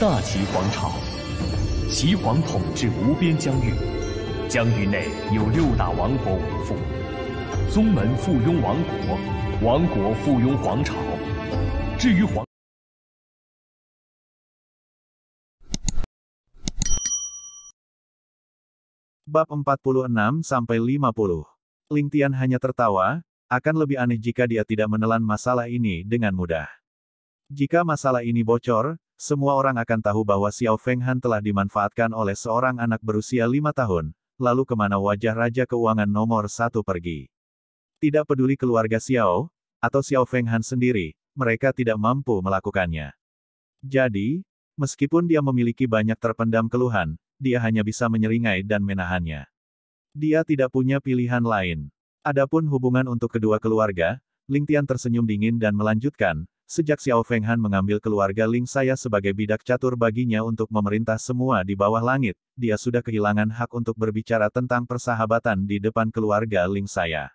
大齐皇朝，齐皇统治无边疆域，疆域内有六大王国为父：宗门附庸王国，王国附庸皇朝。至于皇。Bab 46 sampai 50. Lingtian hanya tertawa, akan lebih aneh jika dia tidak menelan masalah ini dengan mudah. Jika masalah ini bocor, semua orang akan tahu bahwa Xiao Fenghan telah dimanfaatkan oleh seorang anak berusia lima tahun, lalu kemana wajah Raja Keuangan nomor satu pergi. Tidak peduli keluarga Xiao, atau Xiao Fenghan sendiri, mereka tidak mampu melakukannya. Jadi, meskipun dia memiliki banyak terpendam keluhan, dia hanya bisa menyeringai dan menahannya. Dia tidak punya pilihan lain. Adapun hubungan untuk kedua keluarga, Ling Tian tersenyum dingin dan melanjutkan, Sejak Xiao Fenghan mengambil keluarga Ling saya sebagai bidak catur baginya untuk memerintah semua di bawah langit, dia sudah kehilangan hak untuk berbicara tentang persahabatan di depan keluarga Ling saya.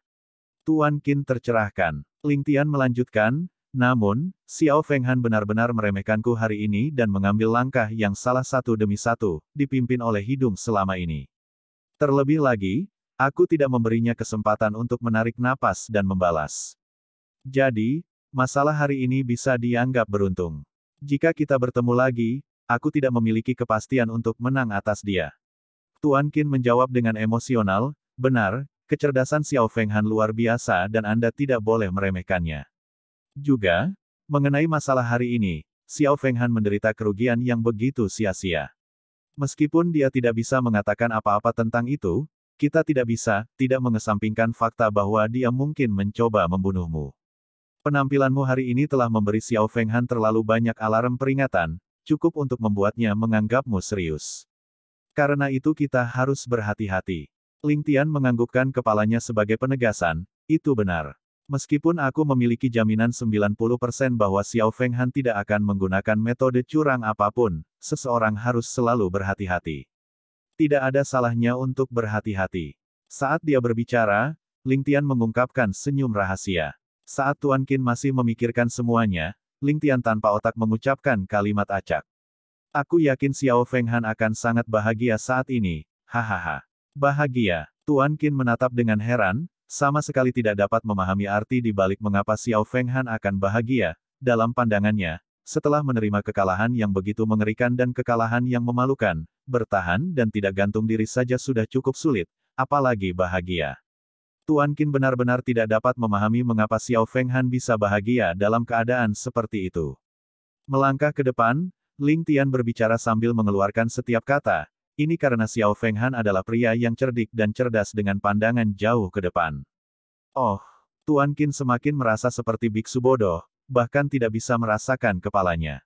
Tuan Qin tercerahkan. Ling Tian melanjutkan, namun, Xiao Fenghan benar-benar meremehkanku hari ini dan mengambil langkah yang salah satu demi satu, dipimpin oleh hidung selama ini. Terlebih lagi, aku tidak memberinya kesempatan untuk menarik napas dan membalas. Jadi, Masalah hari ini bisa dianggap beruntung. Jika kita bertemu lagi, aku tidak memiliki kepastian untuk menang atas dia. Tuan Qin menjawab dengan emosional, benar, kecerdasan Xiao Fenghan luar biasa dan Anda tidak boleh meremehkannya. Juga, mengenai masalah hari ini, Xiao Fenghan menderita kerugian yang begitu sia-sia. Meskipun dia tidak bisa mengatakan apa-apa tentang itu, kita tidak bisa, tidak mengesampingkan fakta bahwa dia mungkin mencoba membunuhmu. Penampilanmu hari ini telah memberi Xiao Feng Fenghan terlalu banyak alarm peringatan, cukup untuk membuatnya menganggapmu serius. Karena itu kita harus berhati-hati. Ling Tian menganggukkan kepalanya sebagai penegasan, itu benar. Meskipun aku memiliki jaminan 90% bahwa Xiao Feng Fenghan tidak akan menggunakan metode curang apapun, seseorang harus selalu berhati-hati. Tidak ada salahnya untuk berhati-hati. Saat dia berbicara, Ling Tian mengungkapkan senyum rahasia. Saat Tuan Kin masih memikirkan semuanya, Ling Tian tanpa otak mengucapkan kalimat acak. Aku yakin Xiao Feng Han akan sangat bahagia saat ini, hahaha. Bahagia, Tuan Kin menatap dengan heran, sama sekali tidak dapat memahami arti di balik mengapa Xiao Feng Han akan bahagia, dalam pandangannya, setelah menerima kekalahan yang begitu mengerikan dan kekalahan yang memalukan, bertahan dan tidak gantung diri saja sudah cukup sulit, apalagi bahagia. Tuan Qin benar-benar tidak dapat memahami mengapa Xiao Feng Han bisa bahagia dalam keadaan seperti itu. Melangkah ke depan, Ling Tian berbicara sambil mengeluarkan setiap kata, ini karena Xiao Feng Han adalah pria yang cerdik dan cerdas dengan pandangan jauh ke depan. Oh, Tuan Qin semakin merasa seperti biksu bodoh, bahkan tidak bisa merasakan kepalanya.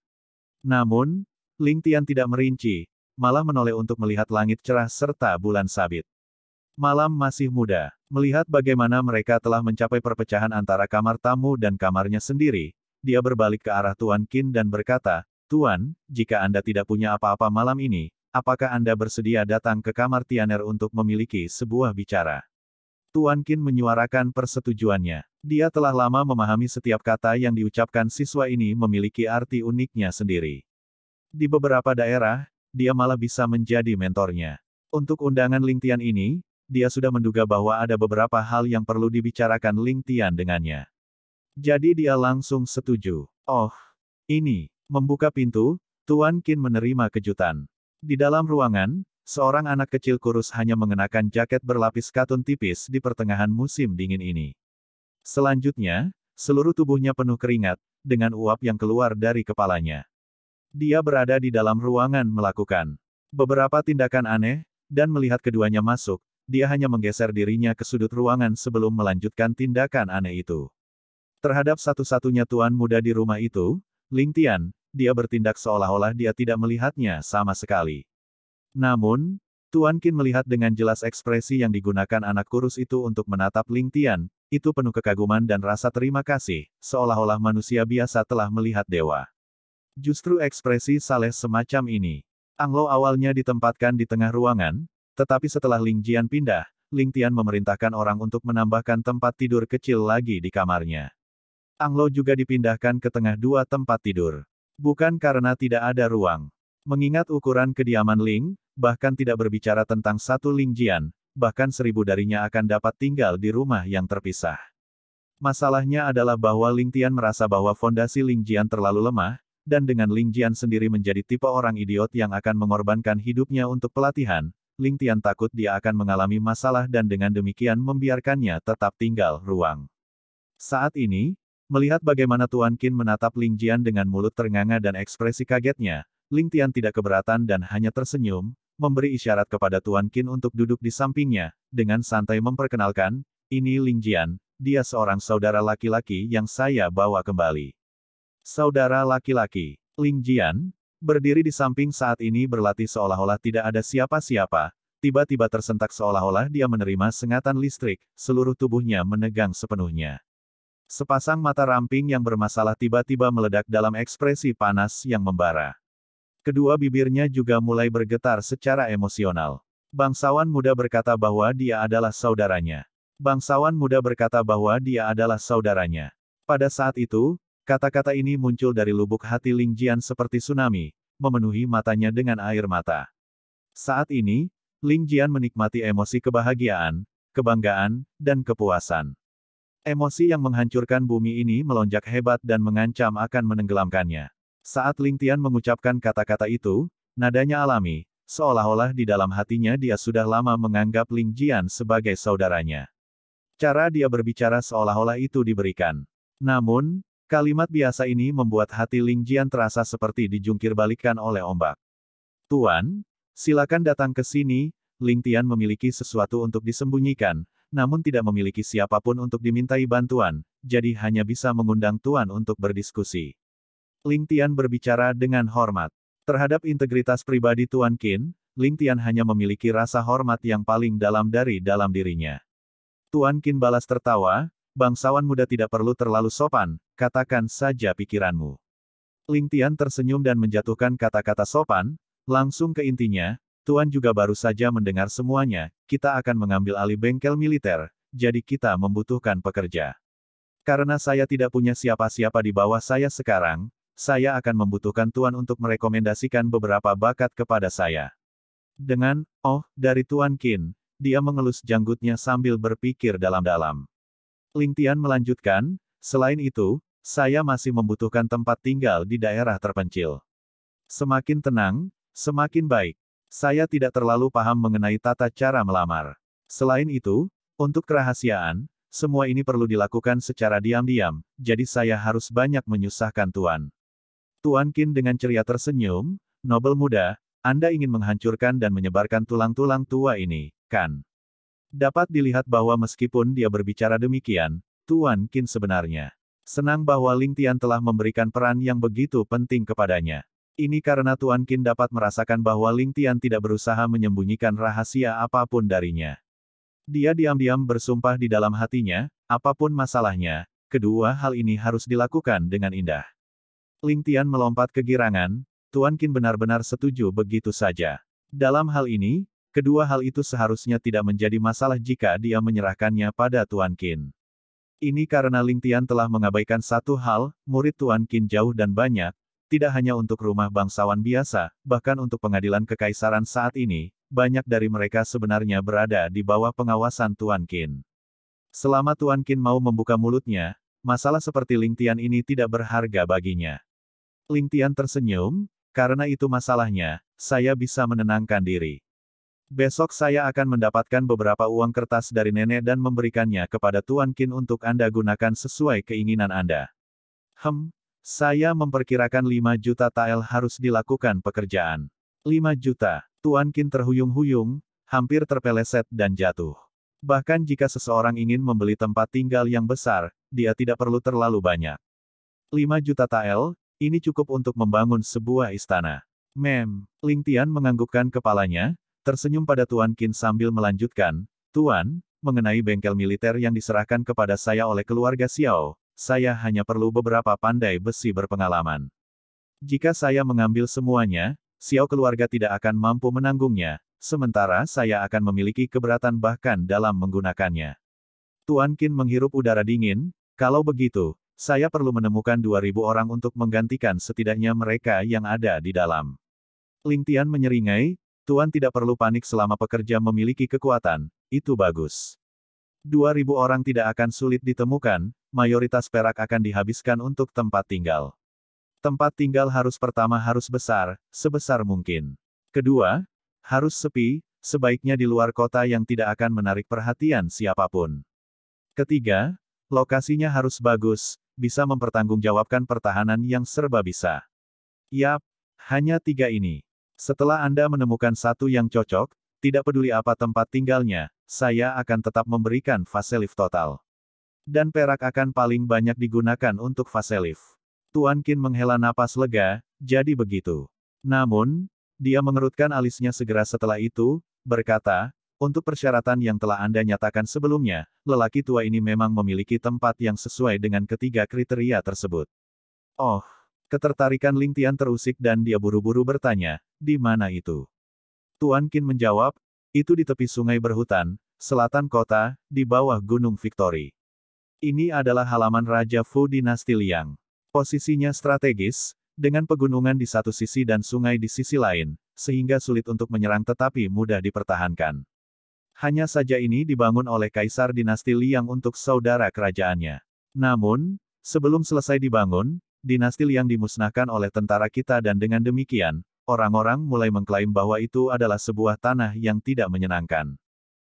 Namun, Ling Tian tidak merinci, malah menoleh untuk melihat langit cerah serta bulan sabit. Malam masih muda. Melihat bagaimana mereka telah mencapai perpecahan antara kamar tamu dan kamarnya sendiri, dia berbalik ke arah Tuan Kin dan berkata, Tuan, jika Anda tidak punya apa-apa malam ini, apakah Anda bersedia datang ke kamar Tianer untuk memiliki sebuah bicara? Tuan Kin menyuarakan persetujuannya. Dia telah lama memahami setiap kata yang diucapkan siswa ini memiliki arti uniknya sendiri. Di beberapa daerah, dia malah bisa menjadi mentornya. Untuk undangan Lingtian ini, dia sudah menduga bahwa ada beberapa hal yang perlu dibicarakan Ling Tian dengannya. Jadi dia langsung setuju. Oh, ini, membuka pintu, Tuan Qin menerima kejutan. Di dalam ruangan, seorang anak kecil kurus hanya mengenakan jaket berlapis katun tipis di pertengahan musim dingin ini. Selanjutnya, seluruh tubuhnya penuh keringat, dengan uap yang keluar dari kepalanya. Dia berada di dalam ruangan melakukan beberapa tindakan aneh, dan melihat keduanya masuk, dia hanya menggeser dirinya ke sudut ruangan sebelum melanjutkan tindakan aneh itu. Terhadap satu-satunya tuan muda di rumah itu, Ling Tian, dia bertindak seolah-olah dia tidak melihatnya sama sekali. Namun, Tuan Qin melihat dengan jelas ekspresi yang digunakan anak kurus itu untuk menatap Ling Tian, itu penuh kekaguman dan rasa terima kasih, seolah-olah manusia biasa telah melihat dewa. Justru ekspresi Saleh semacam ini. Anglo awalnya ditempatkan di tengah ruangan, tetapi setelah Ling Jian pindah, Ling Tian memerintahkan orang untuk menambahkan tempat tidur kecil lagi di kamarnya. Anglo juga dipindahkan ke tengah dua tempat tidur. Bukan karena tidak ada ruang. Mengingat ukuran kediaman Ling, bahkan tidak berbicara tentang satu Ling Jian, bahkan seribu darinya akan dapat tinggal di rumah yang terpisah. Masalahnya adalah bahwa Ling Tian merasa bahwa fondasi Ling Jian terlalu lemah, dan dengan Ling Jian sendiri menjadi tipe orang idiot yang akan mengorbankan hidupnya untuk pelatihan, Ling Tian takut dia akan mengalami masalah dan dengan demikian membiarkannya tetap tinggal ruang. Saat ini, melihat bagaimana Tuan Qin menatap Ling Jian dengan mulut ternganga dan ekspresi kagetnya, Ling Tian tidak keberatan dan hanya tersenyum, memberi isyarat kepada Tuan Qin untuk duduk di sampingnya, dengan santai memperkenalkan, ini Ling Jian, dia seorang saudara laki-laki yang saya bawa kembali. Saudara laki-laki, Ling Jian, berdiri di samping saat ini berlatih seolah-olah tidak ada siapa-siapa, tiba-tiba tersentak seolah-olah dia menerima sengatan listrik, seluruh tubuhnya menegang sepenuhnya. Sepasang mata ramping yang bermasalah tiba-tiba meledak dalam ekspresi panas yang membara. Kedua bibirnya juga mulai bergetar secara emosional. Bangsawan muda berkata bahwa dia adalah saudaranya. Bangsawan muda berkata bahwa dia adalah saudaranya. Pada saat itu, Kata-kata ini muncul dari lubuk hati Ling Jian seperti tsunami, memenuhi matanya dengan air mata. Saat ini, Ling Jian menikmati emosi kebahagiaan, kebanggaan, dan kepuasan. Emosi yang menghancurkan bumi ini melonjak hebat dan mengancam akan menenggelamkannya. Saat Ling Tian mengucapkan kata-kata itu, nadanya alami, seolah-olah di dalam hatinya dia sudah lama menganggap Ling Jian sebagai saudaranya. Cara dia berbicara seolah-olah itu diberikan. Namun, Kalimat biasa ini membuat hati Ling Jian terasa seperti dijungkir balikan oleh ombak. Tuan, silakan datang ke sini, Ling Tian memiliki sesuatu untuk disembunyikan, namun tidak memiliki siapapun untuk dimintai bantuan, jadi hanya bisa mengundang Tuan untuk berdiskusi. Ling Tian berbicara dengan hormat. Terhadap integritas pribadi Tuan Qin, Ling Tian hanya memiliki rasa hormat yang paling dalam dari dalam dirinya. Tuan Qin balas tertawa, bangsawan muda tidak perlu terlalu sopan, katakan saja pikiranmu. Ling Tian tersenyum dan menjatuhkan kata-kata sopan, langsung ke intinya, Tuan juga baru saja mendengar semuanya, kita akan mengambil alih bengkel militer, jadi kita membutuhkan pekerja. Karena saya tidak punya siapa-siapa di bawah saya sekarang, saya akan membutuhkan Tuan untuk merekomendasikan beberapa bakat kepada saya. Dengan, oh, dari Tuan Qin, dia mengelus janggutnya sambil berpikir dalam-dalam. Ling Tian melanjutkan, selain itu, saya masih membutuhkan tempat tinggal di daerah terpencil. Semakin tenang, semakin baik. Saya tidak terlalu paham mengenai tata cara melamar. Selain itu, untuk kerahasiaan, semua ini perlu dilakukan secara diam-diam, jadi saya harus banyak menyusahkan Tuan. Tuan Qin dengan ceria tersenyum, Nobel muda, Anda ingin menghancurkan dan menyebarkan tulang-tulang tua ini, kan? Dapat dilihat bahwa meskipun dia berbicara demikian, Tuan Qin sebenarnya senang bahwa Ling Tian telah memberikan peran yang begitu penting kepadanya. Ini karena Tuan Qin dapat merasakan bahwa Ling Tian tidak berusaha menyembunyikan rahasia apapun darinya. Dia diam-diam bersumpah di dalam hatinya, apapun masalahnya, kedua hal ini harus dilakukan dengan indah. Ling Tian melompat kegirangan, Tuan Qin benar-benar setuju begitu saja. Dalam hal ini, Kedua hal itu seharusnya tidak menjadi masalah jika dia menyerahkannya pada Tuan Qin. Ini karena Ling Tian telah mengabaikan satu hal, murid Tuan Qin jauh dan banyak, tidak hanya untuk rumah bangsawan biasa, bahkan untuk pengadilan kekaisaran saat ini, banyak dari mereka sebenarnya berada di bawah pengawasan Tuan Qin. Selama Tuan Qin mau membuka mulutnya, masalah seperti Ling Tian ini tidak berharga baginya. Ling Tian tersenyum, karena itu masalahnya, saya bisa menenangkan diri. Besok saya akan mendapatkan beberapa uang kertas dari nenek dan memberikannya kepada Tuan Kin untuk Anda gunakan sesuai keinginan Anda. Hem, saya memperkirakan 5 juta tael harus dilakukan pekerjaan. 5 juta, Tuan Kin terhuyung-huyung, hampir terpeleset dan jatuh. Bahkan jika seseorang ingin membeli tempat tinggal yang besar, dia tidak perlu terlalu banyak. 5 juta tael, ini cukup untuk membangun sebuah istana. Mem, Ling Tian menganggukkan kepalanya, tersenyum pada Tuan Kin sambil melanjutkan, Tuan, mengenai bengkel militer yang diserahkan kepada saya oleh keluarga Xiao, saya hanya perlu beberapa pandai besi berpengalaman. Jika saya mengambil semuanya, Xiao keluarga tidak akan mampu menanggungnya, sementara saya akan memiliki keberatan bahkan dalam menggunakannya. Tuan Kin menghirup udara dingin, kalau begitu, saya perlu menemukan 2000 orang untuk menggantikan setidaknya mereka yang ada di dalam. Ling Tian menyeringai, Tuan tidak perlu panik selama pekerja memiliki kekuatan, itu bagus. 2000 orang tidak akan sulit ditemukan, mayoritas perak akan dihabiskan untuk tempat tinggal. Tempat tinggal harus pertama harus besar, sebesar mungkin. Kedua, harus sepi, sebaiknya di luar kota yang tidak akan menarik perhatian siapapun. Ketiga, lokasinya harus bagus, bisa mempertanggungjawabkan pertahanan yang serba bisa. Yap, hanya tiga ini. Setelah Anda menemukan satu yang cocok, tidak peduli apa tempat tinggalnya, saya akan tetap memberikan facelift total. Dan perak akan paling banyak digunakan untuk facelift. Tuan Kin menghela napas lega, jadi begitu. Namun, dia mengerutkan alisnya segera setelah itu, berkata, untuk persyaratan yang telah Anda nyatakan sebelumnya, lelaki tua ini memang memiliki tempat yang sesuai dengan ketiga kriteria tersebut. Oh, Ketertarikan Ling Tian terusik dan dia buru-buru bertanya, di mana itu? Tuan Qin menjawab, itu di tepi sungai berhutan, selatan kota, di bawah Gunung Victory. Ini adalah halaman Raja Fu Dinasti Liang. Posisinya strategis, dengan pegunungan di satu sisi dan sungai di sisi lain, sehingga sulit untuk menyerang tetapi mudah dipertahankan. Hanya saja ini dibangun oleh Kaisar Dinasti Liang untuk saudara kerajaannya. Namun, sebelum selesai dibangun, dinasti yang dimusnahkan oleh tentara kita dan dengan demikian, orang-orang mulai mengklaim bahwa itu adalah sebuah tanah yang tidak menyenangkan.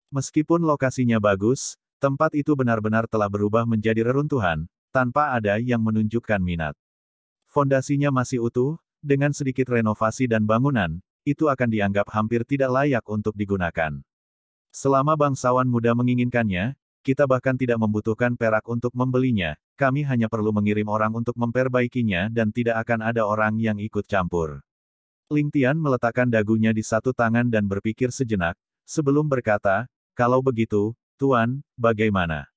Meskipun lokasinya bagus, tempat itu benar-benar telah berubah menjadi reruntuhan, tanpa ada yang menunjukkan minat. Fondasinya masih utuh, dengan sedikit renovasi dan bangunan, itu akan dianggap hampir tidak layak untuk digunakan. Selama bangsawan muda menginginkannya, kita bahkan tidak membutuhkan perak untuk membelinya, kami hanya perlu mengirim orang untuk memperbaikinya dan tidak akan ada orang yang ikut campur. Ling Tian meletakkan dagunya di satu tangan dan berpikir sejenak, sebelum berkata, kalau begitu, Tuan, bagaimana?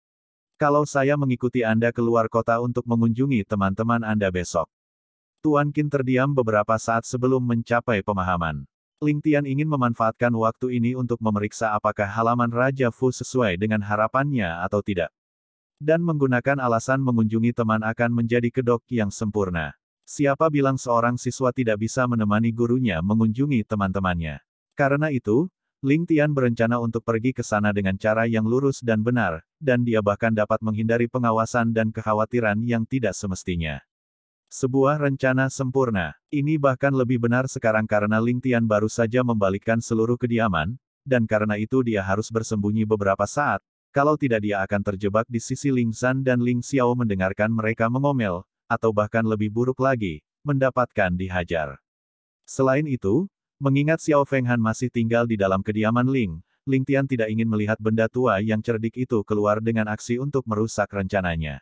Kalau saya mengikuti Anda keluar kota untuk mengunjungi teman-teman Anda besok. Tuan Qin terdiam beberapa saat sebelum mencapai pemahaman. Ling Tian ingin memanfaatkan waktu ini untuk memeriksa apakah halaman Raja Fu sesuai dengan harapannya atau tidak. Dan menggunakan alasan mengunjungi teman akan menjadi kedok yang sempurna. Siapa bilang seorang siswa tidak bisa menemani gurunya mengunjungi teman-temannya? Karena itu, Ling Tian berencana untuk pergi ke sana dengan cara yang lurus dan benar, dan dia bahkan dapat menghindari pengawasan dan kekhawatiran yang tidak semestinya. Sebuah rencana sempurna. Ini bahkan lebih benar sekarang karena Ling Tian baru saja membalikkan seluruh kediaman, dan karena itu dia harus bersembunyi beberapa saat, kalau tidak dia akan terjebak di sisi Ling San dan Ling Xiao mendengarkan mereka mengomel, atau bahkan lebih buruk lagi, mendapatkan dihajar. Selain itu, mengingat Xiao Feng Han masih tinggal di dalam kediaman Ling, Ling Tian tidak ingin melihat benda tua yang cerdik itu keluar dengan aksi untuk merusak rencananya.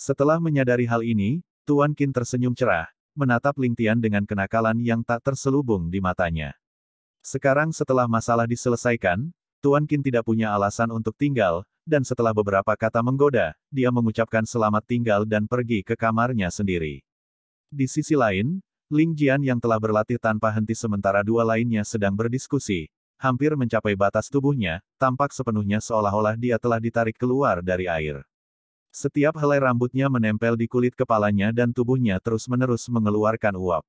Setelah menyadari hal ini, Tuan Kin tersenyum cerah, menatap Ling Tian dengan kenakalan yang tak terselubung di matanya. Sekarang setelah masalah diselesaikan, Tuan Kin tidak punya alasan untuk tinggal, dan setelah beberapa kata menggoda, dia mengucapkan selamat tinggal dan pergi ke kamarnya sendiri. Di sisi lain, Ling Jian yang telah berlatih tanpa henti sementara dua lainnya sedang berdiskusi, hampir mencapai batas tubuhnya, tampak sepenuhnya seolah-olah dia telah ditarik keluar dari air. Setiap helai rambutnya menempel di kulit kepalanya dan tubuhnya terus-menerus mengeluarkan uap.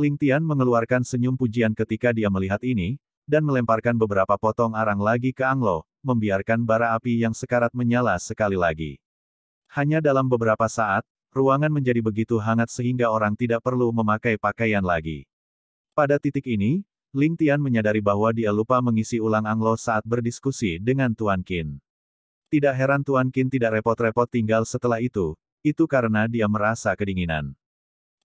Ling Tian mengeluarkan senyum pujian ketika dia melihat ini, dan melemparkan beberapa potong arang lagi ke Anglo, membiarkan bara api yang sekarat menyala sekali lagi. Hanya dalam beberapa saat, ruangan menjadi begitu hangat sehingga orang tidak perlu memakai pakaian lagi. Pada titik ini, Ling Tian menyadari bahwa dia lupa mengisi ulang Anglo saat berdiskusi dengan Tuan Qin. Tidak heran Tuan Qin tidak repot-repot tinggal setelah itu, itu karena dia merasa kedinginan.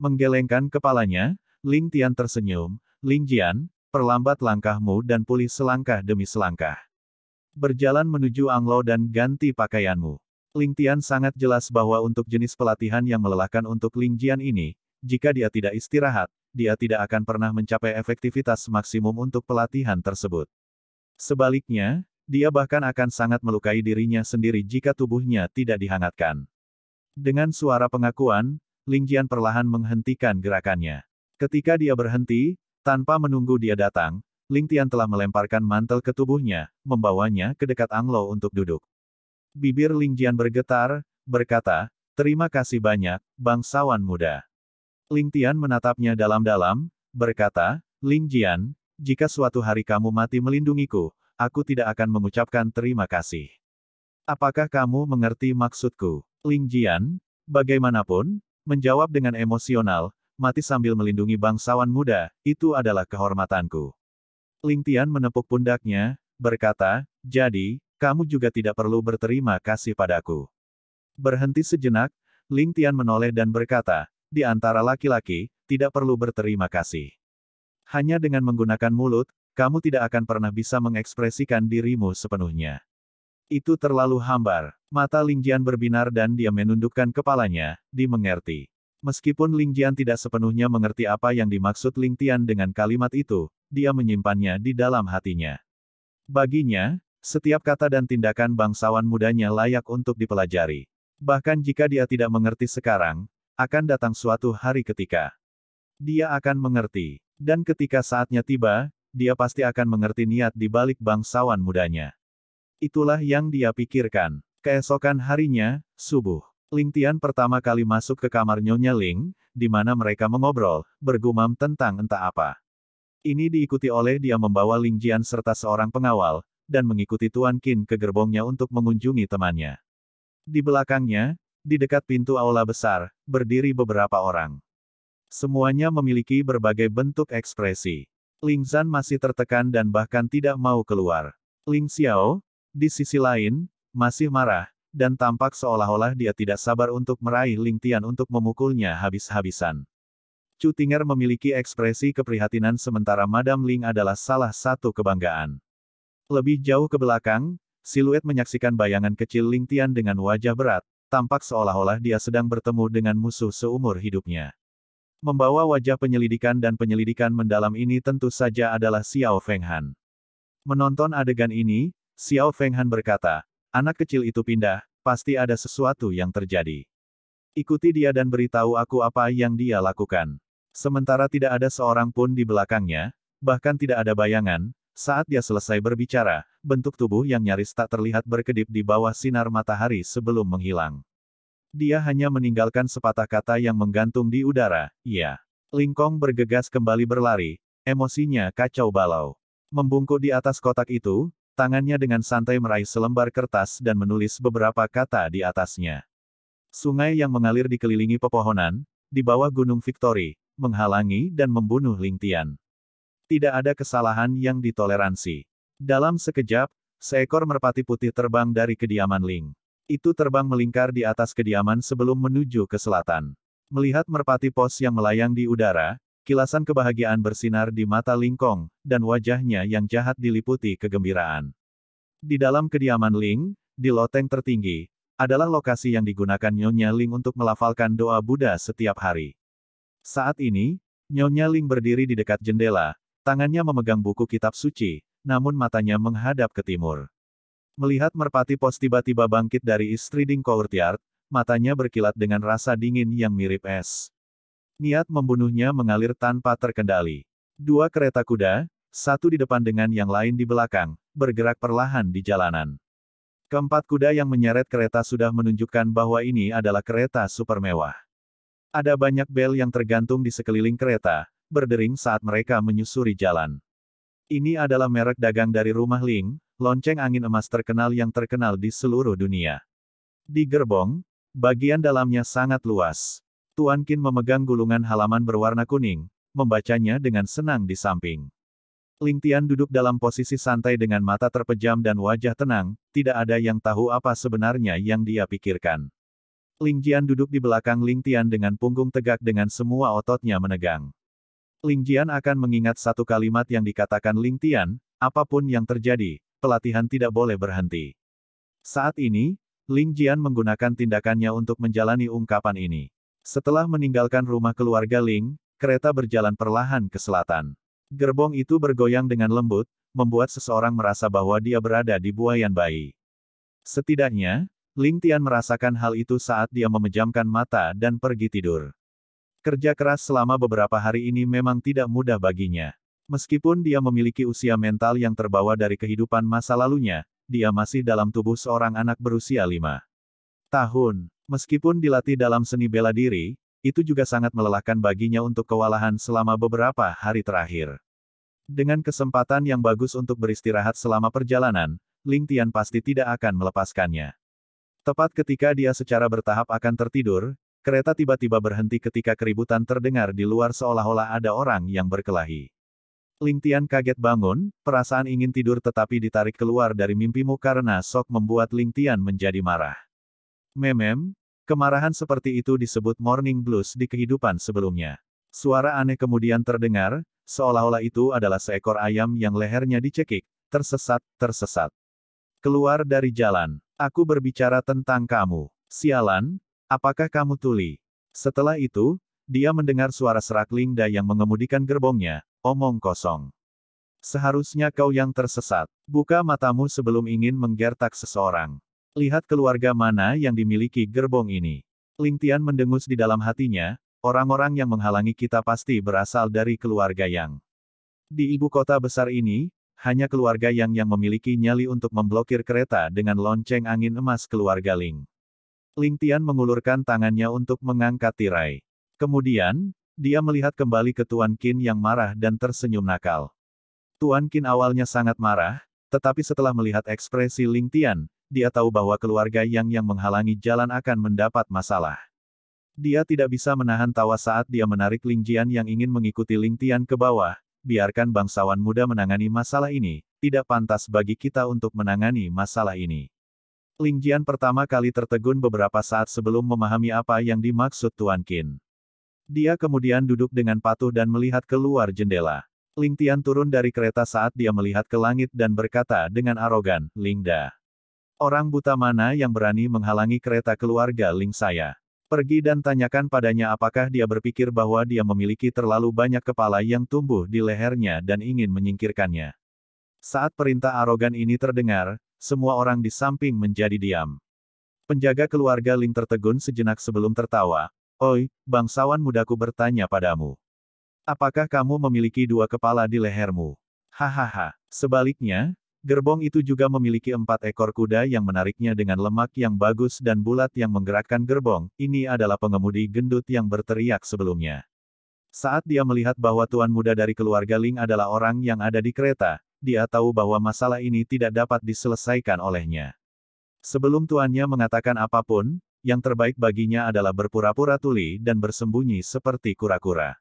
Menggelengkan kepalanya, Ling Tian tersenyum, Ling Jian, perlambat langkahmu dan pulih selangkah demi selangkah. Berjalan menuju Anglo dan ganti pakaianmu. Ling Tian sangat jelas bahwa untuk jenis pelatihan yang melelahkan untuk Ling Jian ini, jika dia tidak istirahat, dia tidak akan pernah mencapai efektivitas maksimum untuk pelatihan tersebut. Sebaliknya, dia bahkan akan sangat melukai dirinya sendiri jika tubuhnya tidak dihangatkan. Dengan suara pengakuan, Ling Jian perlahan menghentikan gerakannya. Ketika dia berhenti, tanpa menunggu dia datang, Ling Tian telah melemparkan mantel ke tubuhnya, membawanya ke dekat Anglo untuk duduk. Bibir Ling Jian bergetar, berkata, Terima kasih banyak, bangsawan muda. Ling Tian menatapnya dalam-dalam, berkata, Ling Jian, jika suatu hari kamu mati melindungiku, aku tidak akan mengucapkan terima kasih. Apakah kamu mengerti maksudku? Ling Jian, bagaimanapun, menjawab dengan emosional, mati sambil melindungi bangsawan muda, itu adalah kehormatanku. Ling Tian menepuk pundaknya, berkata, jadi, kamu juga tidak perlu berterima kasih padaku. Berhenti sejenak, Ling Tian menoleh dan berkata, di antara laki-laki, tidak perlu berterima kasih. Hanya dengan menggunakan mulut, kamu tidak akan pernah bisa mengekspresikan dirimu sepenuhnya. Itu terlalu hambar. Mata Lingjian berbinar dan dia menundukkan kepalanya, dimengerti. Meskipun Lingjian tidak sepenuhnya mengerti apa yang dimaksud Lingtian dengan kalimat itu, dia menyimpannya di dalam hatinya. Baginya, setiap kata dan tindakan bangsawan mudanya layak untuk dipelajari. Bahkan jika dia tidak mengerti sekarang, akan datang suatu hari ketika dia akan mengerti. Dan ketika saatnya tiba, dia pasti akan mengerti niat di balik bangsawan mudanya. Itulah yang dia pikirkan. Keesokan harinya, subuh, Ling Tian pertama kali masuk ke kamar Nyonya Ling, di mana mereka mengobrol, bergumam tentang entah apa. Ini diikuti oleh dia membawa Ling Jian serta seorang pengawal, dan mengikuti Tuan Qin ke gerbongnya untuk mengunjungi temannya. Di belakangnya, di dekat pintu aula besar, berdiri beberapa orang. Semuanya memiliki berbagai bentuk ekspresi. Ling Zan masih tertekan dan bahkan tidak mau keluar. Ling Xiao, di sisi lain, masih marah, dan tampak seolah-olah dia tidak sabar untuk meraih Ling Tian untuk memukulnya habis-habisan. Chu Ting'er memiliki ekspresi keprihatinan sementara Madam Ling adalah salah satu kebanggaan. Lebih jauh ke belakang, siluet menyaksikan bayangan kecil Ling Tian dengan wajah berat, tampak seolah-olah dia sedang bertemu dengan musuh seumur hidupnya. Membawa wajah penyelidikan dan penyelidikan mendalam ini tentu saja adalah Xiao Fenghan. Menonton adegan ini, Xiao Fenghan berkata, anak kecil itu pindah, pasti ada sesuatu yang terjadi. Ikuti dia dan beritahu aku apa yang dia lakukan. Sementara tidak ada seorang pun di belakangnya, bahkan tidak ada bayangan, saat dia selesai berbicara, bentuk tubuh yang nyaris tak terlihat berkedip di bawah sinar matahari sebelum menghilang. Dia hanya meninggalkan sepatah kata yang menggantung di udara, ya. Lingkong bergegas kembali berlari, emosinya kacau balau. Membungkuk di atas kotak itu, tangannya dengan santai meraih selembar kertas dan menulis beberapa kata di atasnya. Sungai yang mengalir dikelilingi pepohonan, di bawah Gunung Victory, menghalangi dan membunuh Lingtian. Tidak ada kesalahan yang ditoleransi. Dalam sekejap, seekor merpati putih terbang dari kediaman Ling. Itu terbang melingkar di atas kediaman sebelum menuju ke selatan. Melihat merpati pos yang melayang di udara, kilasan kebahagiaan bersinar di mata Lingkong, dan wajahnya yang jahat diliputi kegembiraan. Di dalam kediaman Ling, di loteng tertinggi, adalah lokasi yang digunakan Nyonya Ling untuk melafalkan doa Buddha setiap hari. Saat ini, Nyonya Ling berdiri di dekat jendela, tangannya memegang buku kitab suci, namun matanya menghadap ke timur. Melihat merpati pos tiba-tiba bangkit dari istri Ding Courtyard, matanya berkilat dengan rasa dingin yang mirip es. Niat membunuhnya mengalir tanpa terkendali. Dua kereta kuda, satu di depan dengan yang lain di belakang, bergerak perlahan di jalanan. Keempat kuda yang menyeret kereta sudah menunjukkan bahwa ini adalah kereta super mewah. Ada banyak bel yang tergantung di sekeliling kereta, berdering saat mereka menyusuri jalan. Ini adalah merek dagang dari rumah Ling, lonceng angin emas terkenal yang terkenal di seluruh dunia. Di gerbong, bagian dalamnya sangat luas. Tuan Kin memegang gulungan halaman berwarna kuning, membacanya dengan senang di samping. Ling Tian duduk dalam posisi santai dengan mata terpejam dan wajah tenang, tidak ada yang tahu apa sebenarnya yang dia pikirkan. Ling Jian duduk di belakang Ling Tian dengan punggung tegak dengan semua ototnya menegang. Ling Jian akan mengingat satu kalimat yang dikatakan Ling Tian, apapun yang terjadi, pelatihan tidak boleh berhenti. Saat ini, Ling Jian menggunakan tindakannya untuk menjalani ungkapan ini. Setelah meninggalkan rumah keluarga Ling, kereta berjalan perlahan ke selatan. Gerbong itu bergoyang dengan lembut, membuat seseorang merasa bahwa dia berada di buayan bayi. Setidaknya, Ling Tian merasakan hal itu saat dia memejamkan mata dan pergi tidur. Kerja keras selama beberapa hari ini memang tidak mudah baginya. Meskipun dia memiliki usia mental yang terbawa dari kehidupan masa lalunya, dia masih dalam tubuh seorang anak berusia lima tahun. Meskipun dilatih dalam seni bela diri, itu juga sangat melelahkan baginya untuk kewalahan selama beberapa hari terakhir. Dengan kesempatan yang bagus untuk beristirahat selama perjalanan, Ling Tian pasti tidak akan melepaskannya. Tepat ketika dia secara bertahap akan tertidur, kereta tiba-tiba berhenti ketika keributan terdengar di luar seolah-olah ada orang yang berkelahi. Ling Tian kaget bangun, perasaan ingin tidur tetapi ditarik keluar dari mimpimu karena sok membuat Ling Tian menjadi marah. Memem, kemarahan seperti itu disebut morning blues di kehidupan sebelumnya. Suara aneh kemudian terdengar, seolah-olah itu adalah seekor ayam yang lehernya dicekik, tersesat, tersesat. Keluar dari jalan, aku berbicara tentang kamu. Sialan, apakah kamu tuli? Setelah itu, dia mendengar suara serak Lingda yang mengemudikan gerbongnya, omong kosong. Seharusnya kau yang tersesat. Buka matamu sebelum ingin menggertak seseorang. Lihat keluarga mana yang dimiliki gerbong ini. Ling Tian mendengus di dalam hatinya, orang-orang yang menghalangi kita pasti berasal dari keluarga yang. Di ibu kota besar ini, hanya keluarga yang yang memiliki nyali untuk memblokir kereta dengan lonceng angin emas keluarga Ling. Ling Tian mengulurkan tangannya untuk mengangkat tirai. Kemudian, dia melihat kembali ke Tuan Kin yang marah dan tersenyum nakal. Tuan Kin awalnya sangat marah, tetapi setelah melihat ekspresi Ling Tian, dia tahu bahwa keluarga Yang yang menghalangi jalan akan mendapat masalah. Dia tidak bisa menahan tawa saat dia menarik Ling Jian yang ingin mengikuti Ling Tian ke bawah, biarkan bangsawan muda menangani masalah ini, tidak pantas bagi kita untuk menangani masalah ini. Ling Jian pertama kali tertegun beberapa saat sebelum memahami apa yang dimaksud Tuan Kin. Dia kemudian duduk dengan patuh dan melihat keluar jendela. Ling Tian turun dari kereta saat dia melihat ke langit dan berkata dengan arogan, Lingda. Orang buta mana yang berani menghalangi kereta keluarga Ling saya? Pergi dan tanyakan padanya apakah dia berpikir bahwa dia memiliki terlalu banyak kepala yang tumbuh di lehernya dan ingin menyingkirkannya. Saat perintah arogan ini terdengar, semua orang di samping menjadi diam. Penjaga keluarga Ling tertegun sejenak sebelum tertawa, Oi, bangsawan mudaku bertanya padamu. Apakah kamu memiliki dua kepala di lehermu? Hahaha. Sebaliknya, gerbong itu juga memiliki empat ekor kuda yang menariknya dengan lemak yang bagus dan bulat yang menggerakkan gerbong. Ini adalah pengemudi gendut yang berteriak sebelumnya. Saat dia melihat bahwa tuan muda dari keluarga Ling adalah orang yang ada di kereta, dia tahu bahwa masalah ini tidak dapat diselesaikan olehnya. Sebelum tuannya mengatakan apapun, yang terbaik baginya adalah berpura-pura tuli dan bersembunyi seperti kura-kura.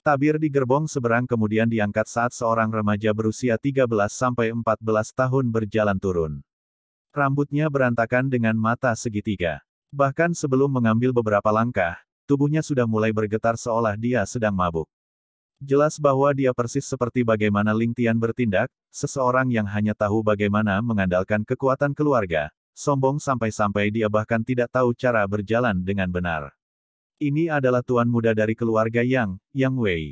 Tabir di gerbong seberang kemudian diangkat saat seorang remaja berusia 13-14 tahun berjalan turun. Rambutnya berantakan dengan mata segitiga. Bahkan sebelum mengambil beberapa langkah, tubuhnya sudah mulai bergetar seolah dia sedang mabuk. Jelas bahwa dia persis seperti bagaimana Ling Tian bertindak, seseorang yang hanya tahu bagaimana mengandalkan kekuatan keluarga, sombong sampai-sampai dia bahkan tidak tahu cara berjalan dengan benar. Ini adalah tuan muda dari keluarga Yang, Yang Wei.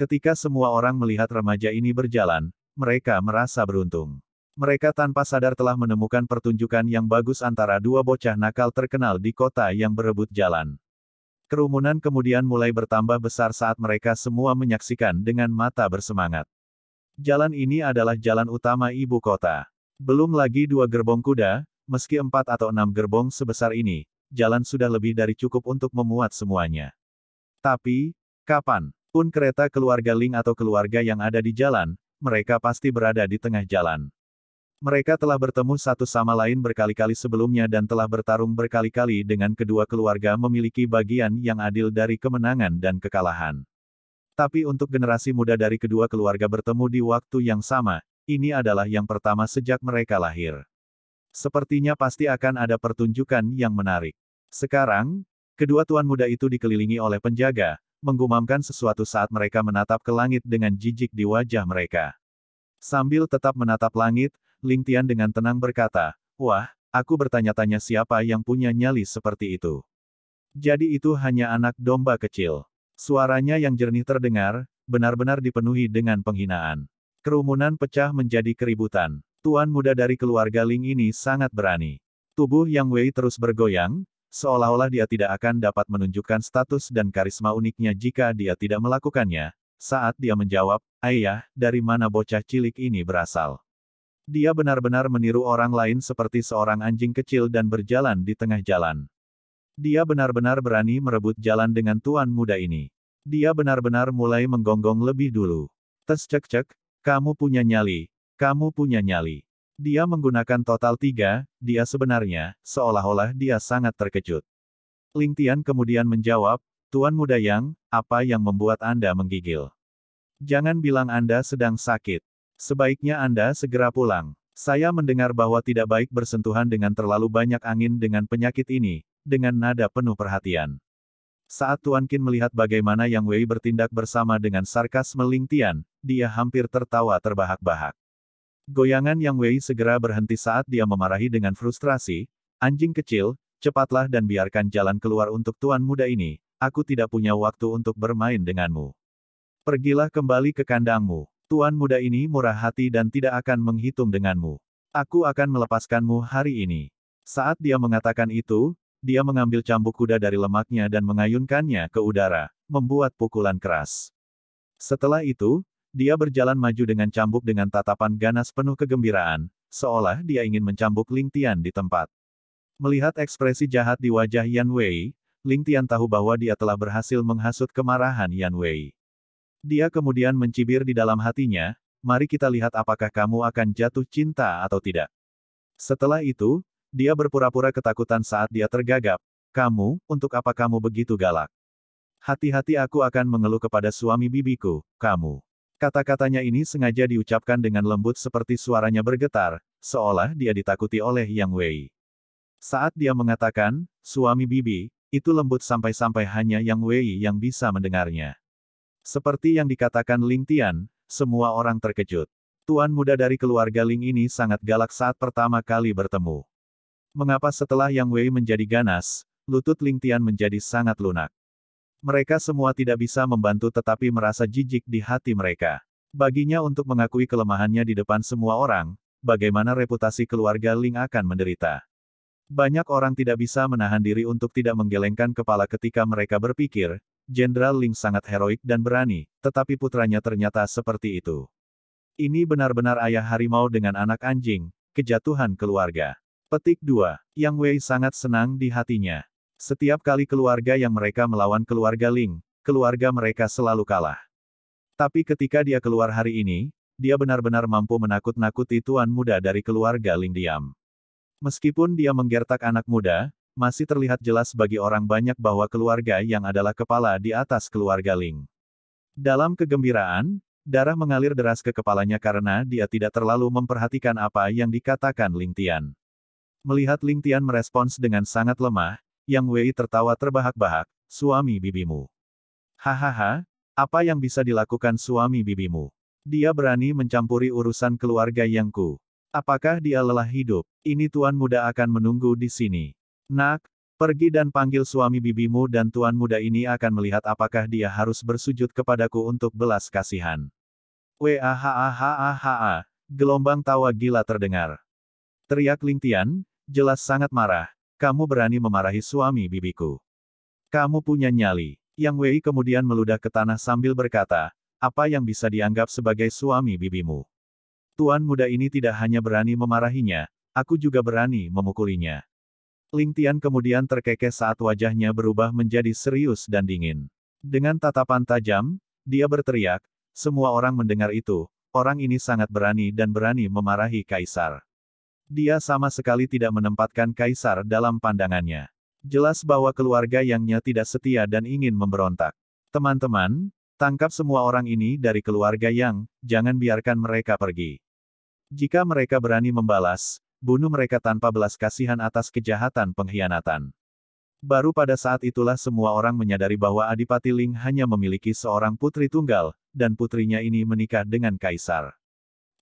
Ketika semua orang melihat remaja ini berjalan, mereka merasa beruntung. Mereka tanpa sadar telah menemukan pertunjukan yang bagus antara dua bocah nakal terkenal di kota yang berebut jalan. Kerumunan kemudian mulai bertambah besar saat mereka semua menyaksikan dengan mata bersemangat. Jalan ini adalah jalan utama ibu kota. Belum lagi dua gerbong kuda, meski empat atau enam gerbong sebesar ini, jalan sudah lebih dari cukup untuk memuat semuanya. Tapi, kapan pun kereta keluarga Ling atau keluarga yang ada di jalan, mereka pasti berada di tengah jalan. Mereka telah bertemu satu sama lain berkali-kali sebelumnya dan telah bertarung berkali-kali dengan kedua keluarga memiliki bagian yang adil dari kemenangan dan kekalahan. Tapi untuk generasi muda dari kedua keluarga bertemu di waktu yang sama, ini adalah yang pertama sejak mereka lahir. Sepertinya pasti akan ada pertunjukan yang menarik. Sekarang, kedua tuan muda itu dikelilingi oleh penjaga, menggumamkan sesuatu saat mereka menatap ke langit dengan jijik di wajah mereka. Sambil tetap menatap langit, Ling Tian dengan tenang berkata, Wah, aku bertanya-tanya siapa yang punya nyali seperti itu. Jadi itu hanya anak domba kecil. Suaranya yang jernih terdengar, benar-benar dipenuhi dengan penghinaan. Kerumunan pecah menjadi keributan. Tuan muda dari keluarga Ling ini sangat berani. Tubuh Yang Wei terus bergoyang, seolah-olah dia tidak akan dapat menunjukkan status dan karisma uniknya jika dia tidak melakukannya. Saat dia menjawab, Ayah, dari mana bocah cilik ini berasal? Dia benar-benar meniru orang lain seperti seorang anjing kecil dan berjalan di tengah jalan. Dia benar-benar berani merebut jalan dengan tuan muda ini. Dia benar-benar mulai menggonggong lebih dulu. Tes cek cek, kamu punya nyali, kamu punya nyali. Dia menggunakan total tiga, dia sebenarnya, seolah-olah dia sangat terkejut. Ling Tian kemudian menjawab, Tuan Muda Yang, apa yang membuat Anda menggigil? Jangan bilang Anda sedang sakit. Sebaiknya Anda segera pulang. Saya mendengar bahwa tidak baik bersentuhan dengan terlalu banyak angin dengan penyakit ini, dengan nada penuh perhatian. Saat Tuan Kin melihat bagaimana Yang Wei bertindak bersama dengan sarkas melingtian, dia hampir tertawa terbahak-bahak. Goyangan Yang Wei segera berhenti saat dia memarahi dengan frustrasi, anjing kecil, cepatlah dan biarkan jalan keluar untuk tuan muda ini, aku tidak punya waktu untuk bermain denganmu. Pergilah kembali ke kandangmu, tuan muda ini murah hati dan tidak akan menghitung denganmu. Aku akan melepaskanmu hari ini. Saat dia mengatakan itu, dia mengambil cambuk kuda dari lemaknya dan mengayunkannya ke udara, membuat pukulan keras. Setelah itu, dia berjalan maju dengan cambuk dengan tatapan ganas penuh kegembiraan, seolah dia ingin mencambuk Ling Tian di tempat. Melihat ekspresi jahat di wajah Yan Wei, Ling Tian tahu bahwa dia telah berhasil menghasut kemarahan Yan Wei. Dia kemudian mencibir di dalam hatinya, mari kita lihat apakah kamu akan jatuh cinta atau tidak. Setelah itu, dia berpura-pura ketakutan saat dia tergagap, kamu, untuk apa kamu begitu galak? Hati-hati aku akan mengeluh kepada suami bibiku, kamu. Kata-katanya ini sengaja diucapkan dengan lembut seperti suaranya bergetar, seolah dia ditakuti oleh Yang Wei. Saat dia mengatakan, suami Bibi, itu lembut sampai-sampai hanya Yang Wei yang bisa mendengarnya. Seperti yang dikatakan Ling Tian, semua orang terkejut. Tuan muda dari keluarga Ling ini sangat galak saat pertama kali bertemu. Mengapa setelah Yang Wei menjadi ganas, lutut Ling Tian menjadi sangat lunak. Mereka semua tidak bisa membantu tetapi merasa jijik di hati mereka. Baginya untuk mengakui kelemahannya di depan semua orang, bagaimana reputasi keluarga Ling akan menderita. Banyak orang tidak bisa menahan diri untuk tidak menggelengkan kepala ketika mereka berpikir, Jenderal Ling sangat heroik dan berani, tetapi putranya ternyata seperti itu. Ini benar-benar ayah harimau dengan anak anjing, kejatuhan keluarga. Petik 2. Yang Wei sangat senang di hatinya. Setiap kali keluarga yang mereka melawan keluarga Ling, keluarga mereka selalu kalah. Tapi ketika dia keluar hari ini, dia benar-benar mampu menakut-nakuti tuan muda dari keluarga Ling diam. Meskipun dia menggertak anak muda, masih terlihat jelas bagi orang banyak bahwa keluarga yang adalah kepala di atas keluarga Ling. Dalam kegembiraan, darah mengalir deras ke kepalanya karena dia tidak terlalu memperhatikan apa yang dikatakan Ling Tian. Melihat Ling Tian merespons dengan sangat lemah, yang Wei tertawa terbahak-bahak, suami bibimu. Hahaha, apa yang bisa dilakukan suami bibimu? Dia berani mencampuri urusan keluarga Yangku. Apakah dia lelah hidup? Ini tuan muda akan menunggu di sini. Nak, pergi dan panggil suami bibimu dan tuan muda ini akan melihat apakah dia harus bersujud kepadaku untuk belas kasihan. Wahahahaha, ah, ah, ah. gelombang tawa gila terdengar. Teriak Lingtian, jelas sangat marah, kamu berani memarahi suami bibiku. Kamu punya nyali. Yang Wei kemudian meludah ke tanah sambil berkata, apa yang bisa dianggap sebagai suami bibimu? Tuan muda ini tidak hanya berani memarahinya, aku juga berani memukulinya. Ling Tian kemudian terkekeh saat wajahnya berubah menjadi serius dan dingin. Dengan tatapan tajam, dia berteriak, semua orang mendengar itu, orang ini sangat berani dan berani memarahi Kaisar. Dia sama sekali tidak menempatkan kaisar dalam pandangannya. Jelas bahwa keluarga yangnya tidak setia dan ingin memberontak. Teman-teman, tangkap semua orang ini dari keluarga yang, jangan biarkan mereka pergi. Jika mereka berani membalas, bunuh mereka tanpa belas kasihan atas kejahatan pengkhianatan. Baru pada saat itulah semua orang menyadari bahwa Adipati Ling hanya memiliki seorang putri tunggal, dan putrinya ini menikah dengan kaisar.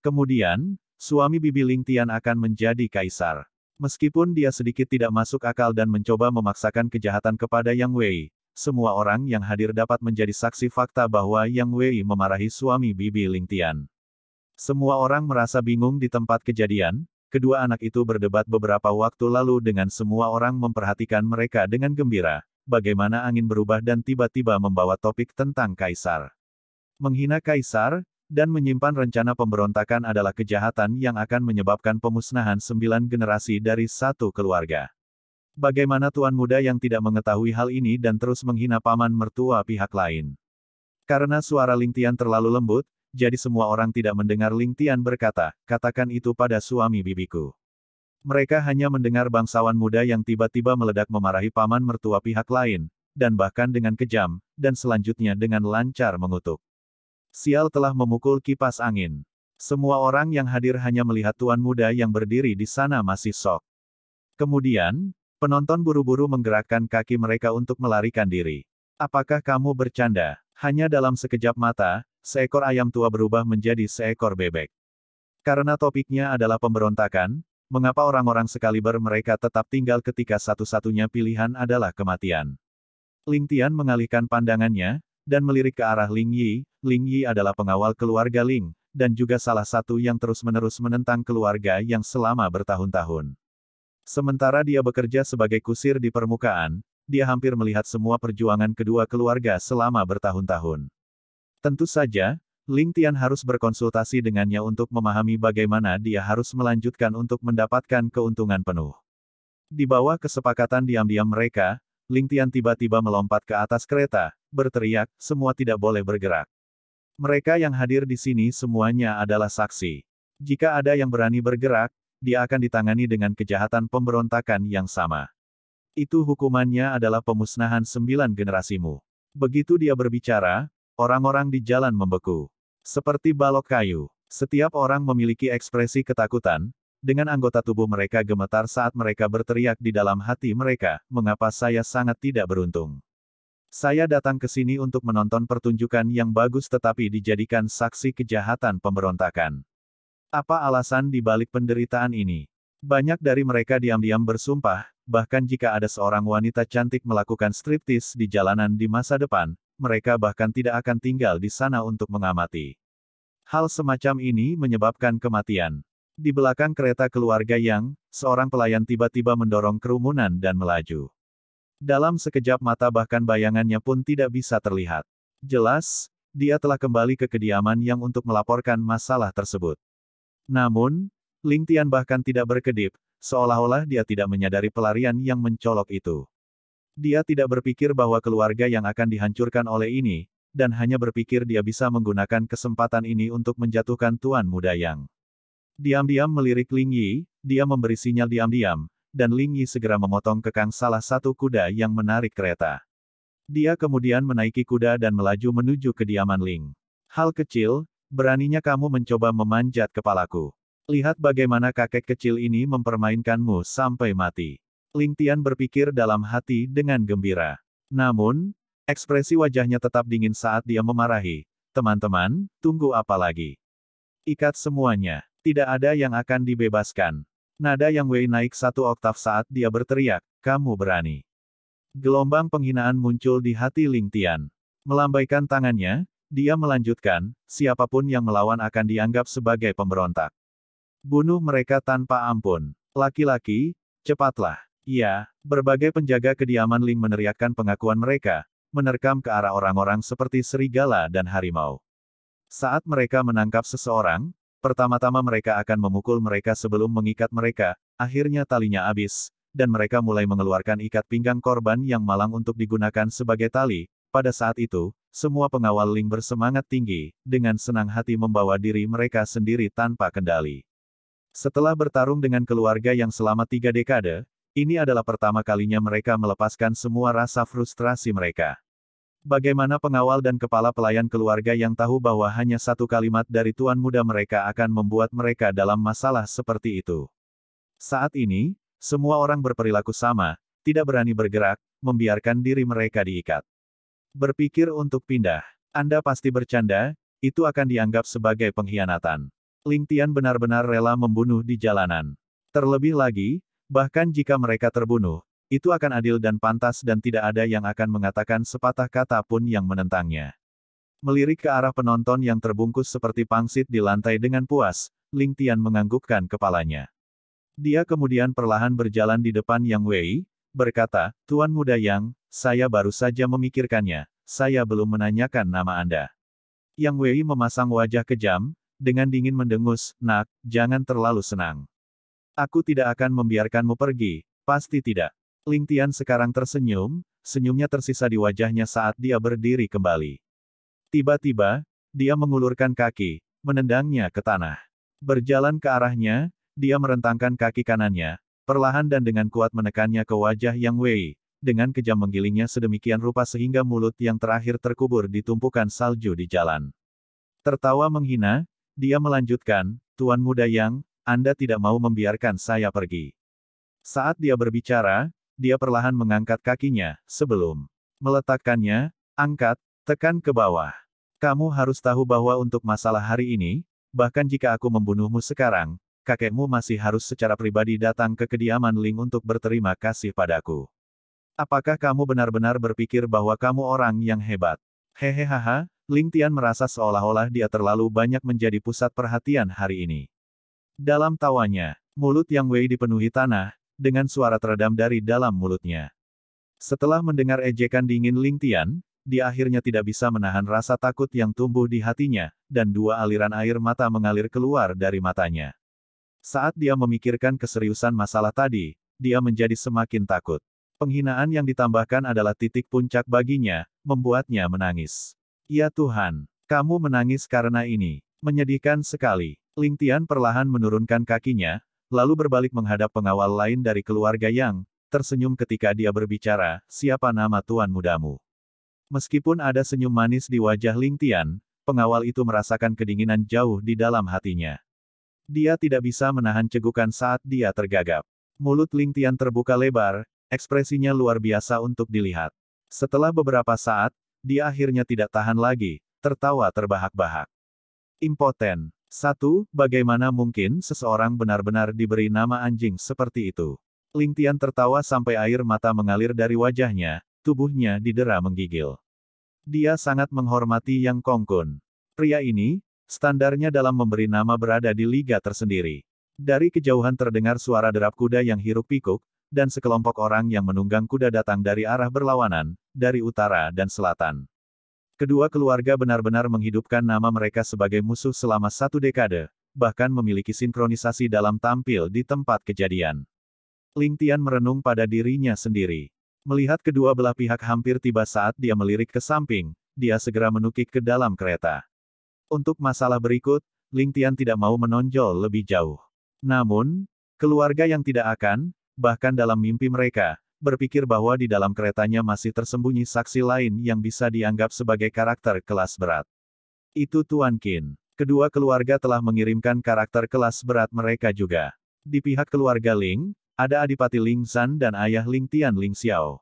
Kemudian, suami Bibi Ling Tian akan menjadi kaisar. Meskipun dia sedikit tidak masuk akal dan mencoba memaksakan kejahatan kepada Yang Wei, semua orang yang hadir dapat menjadi saksi fakta bahwa Yang Wei memarahi suami Bibi Ling Tian. Semua orang merasa bingung di tempat kejadian, kedua anak itu berdebat beberapa waktu lalu dengan semua orang memperhatikan mereka dengan gembira, bagaimana angin berubah dan tiba-tiba membawa topik tentang Kaisar. Menghina Kaisar, dan menyimpan rencana pemberontakan adalah kejahatan yang akan menyebabkan pemusnahan sembilan generasi dari satu keluarga. Bagaimana tuan muda yang tidak mengetahui hal ini dan terus menghina paman mertua pihak lain? Karena suara Lingtian terlalu lembut, jadi semua orang tidak mendengar Lingtian berkata, katakan itu pada suami bibiku. Mereka hanya mendengar bangsawan muda yang tiba-tiba meledak memarahi paman mertua pihak lain, dan bahkan dengan kejam, dan selanjutnya dengan lancar mengutuk. Sial telah memukul kipas angin. Semua orang yang hadir hanya melihat tuan muda yang berdiri di sana masih sok. Kemudian, penonton buru-buru menggerakkan kaki mereka untuk melarikan diri. Apakah kamu bercanda? Hanya dalam sekejap mata, seekor ayam tua berubah menjadi seekor bebek. Karena topiknya adalah pemberontakan, mengapa orang-orang sekaliber mereka tetap tinggal ketika satu-satunya pilihan adalah kematian? Ling Tian mengalihkan pandangannya, dan melirik ke arah Ling Yi, Ling Yi adalah pengawal keluarga Ling, dan juga salah satu yang terus-menerus menentang keluarga yang selama bertahun-tahun. Sementara dia bekerja sebagai kusir di permukaan, dia hampir melihat semua perjuangan kedua keluarga selama bertahun-tahun. Tentu saja, Ling Tian harus berkonsultasi dengannya untuk memahami bagaimana dia harus melanjutkan untuk mendapatkan keuntungan penuh. Di bawah kesepakatan diam-diam mereka, Ling Tian tiba-tiba melompat ke atas kereta, berteriak, semua tidak boleh bergerak. Mereka yang hadir di sini semuanya adalah saksi. Jika ada yang berani bergerak, dia akan ditangani dengan kejahatan pemberontakan yang sama. Itu hukumannya adalah pemusnahan sembilan generasimu. Begitu dia berbicara, orang-orang di jalan membeku. Seperti balok kayu, setiap orang memiliki ekspresi ketakutan, dengan anggota tubuh mereka gemetar saat mereka berteriak di dalam hati mereka, mengapa saya sangat tidak beruntung. Saya datang ke sini untuk menonton pertunjukan yang bagus tetapi dijadikan saksi kejahatan pemberontakan. Apa alasan di balik penderitaan ini? Banyak dari mereka diam-diam bersumpah, bahkan jika ada seorang wanita cantik melakukan striptis di jalanan di masa depan, mereka bahkan tidak akan tinggal di sana untuk mengamati. Hal semacam ini menyebabkan kematian. Di belakang kereta keluarga Yang, seorang pelayan tiba-tiba mendorong kerumunan dan melaju. Dalam sekejap mata bahkan bayangannya pun tidak bisa terlihat. Jelas, dia telah kembali ke kediaman Yang untuk melaporkan masalah tersebut. Namun, Ling Tian bahkan tidak berkedip, seolah-olah dia tidak menyadari pelarian yang mencolok itu. Dia tidak berpikir bahwa keluarga yang akan dihancurkan oleh ini, dan hanya berpikir dia bisa menggunakan kesempatan ini untuk menjatuhkan tuan muda Yang. Diam-diam melirik Ling Yi, dia memberi sinyal diam-diam, dan Ling Yi segera memotong kekang salah satu kuda yang menarik kereta. Dia kemudian menaiki kuda dan melaju menuju kediaman Ling. Hal kecil, beraninya kamu mencoba memanjat kepalaku. Lihat bagaimana kakek kecil ini mempermainkanmu sampai mati. Ling Tian berpikir dalam hati dengan gembira. Namun, ekspresi wajahnya tetap dingin saat dia memarahi. Teman-teman, tunggu apa lagi? Ikat semuanya. Tidak ada yang akan dibebaskan. Nada yang Wei naik satu oktav saat dia berteriak, kamu berani. Gelombang penghinaan muncul di hati Ling Tian. Melambaikan tangannya, dia melanjutkan, siapapun yang melawan akan dianggap sebagai pemberontak. Bunuh mereka tanpa ampun. Laki-laki, cepatlah. Ya, berbagai penjaga kediaman Ling meneriakkan pengakuan mereka, menerkam ke arah orang-orang seperti serigala dan harimau. Saat mereka menangkap seseorang, Pertama-tama mereka akan memukul mereka sebelum mengikat mereka, akhirnya talinya habis, dan mereka mulai mengeluarkan ikat pinggang korban yang malang untuk digunakan sebagai tali. Pada saat itu, semua pengawal Ling bersemangat tinggi, dengan senang hati membawa diri mereka sendiri tanpa kendali. Setelah bertarung dengan keluarga yang selama tiga dekade, ini adalah pertama kalinya mereka melepaskan semua rasa frustrasi mereka. Bagaimana pengawal dan kepala pelayan keluarga yang tahu bahwa hanya satu kalimat dari tuan muda mereka akan membuat mereka dalam masalah seperti itu? Saat ini, semua orang berperilaku sama, tidak berani bergerak, membiarkan diri mereka diikat. Berpikir untuk pindah. Anda pasti bercanda, itu akan dianggap sebagai pengkhianatan. Ling Tian benar-benar rela membunuh di jalanan. Terlebih lagi, bahkan jika mereka terbunuh, itu akan adil dan pantas dan tidak ada yang akan mengatakan sepatah kata pun yang menentangnya. Melirik ke arah penonton yang terbungkus seperti pangsit di lantai dengan puas, Ling Tian menganggukkan kepalanya. Dia kemudian perlahan berjalan di depan Yang Wei, berkata, Tuan Muda Yang, saya baru saja memikirkannya, saya belum menanyakan nama Anda. Yang Wei memasang wajah kejam, dengan dingin mendengus, nak, jangan terlalu senang. Aku tidak akan membiarkanmu pergi, pasti tidak. Ling Tian sekarang tersenyum, senyumnya tersisa di wajahnya saat dia berdiri kembali. Tiba-tiba, dia mengulurkan kaki, menendangnya ke tanah. Berjalan ke arahnya, dia merentangkan kaki kanannya, perlahan dan dengan kuat menekannya ke wajah Yang Wei, dengan kejam menggilingnya sedemikian rupa sehingga mulut yang terakhir terkubur di tumpukan salju di jalan. Tertawa menghina, dia melanjutkan, Tuan Muda Yang, Anda tidak mau membiarkan saya pergi. Saat dia berbicara, dia perlahan mengangkat kakinya, sebelum meletakkannya, angkat, tekan ke bawah. Kamu harus tahu bahwa untuk masalah hari ini, bahkan jika aku membunuhmu sekarang, kakekmu masih harus secara pribadi datang ke kediaman Ling untuk berterima kasih padaku. Apakah kamu benar-benar berpikir bahwa kamu orang yang hebat? Hehehaha, Ling Tian merasa seolah-olah dia terlalu banyak menjadi pusat perhatian hari ini. Dalam tawanya, mulut Yang Wei dipenuhi tanah, dengan suara teredam dari dalam mulutnya. Setelah mendengar ejekan dingin Ling Tian, dia akhirnya tidak bisa menahan rasa takut yang tumbuh di hatinya, dan dua aliran air mata mengalir keluar dari matanya. Saat dia memikirkan keseriusan masalah tadi, dia menjadi semakin takut. Penghinaan yang ditambahkan adalah titik puncak baginya, membuatnya menangis. Ya Tuhan, kamu menangis karena ini. Menyedihkan sekali. Ling Tian perlahan menurunkan kakinya, lalu berbalik menghadap pengawal lain dari keluarga yang tersenyum ketika dia berbicara, siapa nama tuan mudamu? Meskipun ada senyum manis di wajah Ling Tian, pengawal itu merasakan kedinginan jauh di dalam hatinya. Dia tidak bisa menahan cegukan saat dia tergagap. Mulut Ling Tian terbuka lebar, ekspresinya luar biasa untuk dilihat. Setelah beberapa saat, dia akhirnya tidak tahan lagi, tertawa terbahak-bahak. Impoten, satu, bagaimana mungkin seseorang benar-benar diberi nama anjing seperti itu? Ling Tian tertawa sampai air mata mengalir dari wajahnya, tubuhnya didera menggigil. Dia sangat menghormati Yang Kongkun. Pria ini, standarnya dalam memberi nama berada di liga tersendiri. Dari kejauhan terdengar suara derap kuda yang hiruk pikuk, dan sekelompok orang yang menunggang kuda datang dari arah berlawanan, dari utara dan selatan. Kedua keluarga benar-benar menghidupkan nama mereka sebagai musuh selama satu dekade, bahkan memiliki sinkronisasi dalam tampil di tempat kejadian. Ling Tian merenung pada dirinya sendiri. Melihat kedua belah pihak hampir tiba saat dia melirik ke samping, dia segera menukik ke dalam kereta. Untuk masalah berikut, Ling Tian tidak mau menonjol lebih jauh. Namun, keluarga yang tidak akan, bahkan dalam mimpi mereka, berpikir bahwa di dalam keretanya masih tersembunyi saksi lain yang bisa dianggap sebagai karakter kelas berat. Itu Tuan kin Kedua keluarga telah mengirimkan karakter kelas berat mereka juga. Di pihak keluarga Ling, ada Adipati Ling San dan ayah Ling Tian Ling Xiao.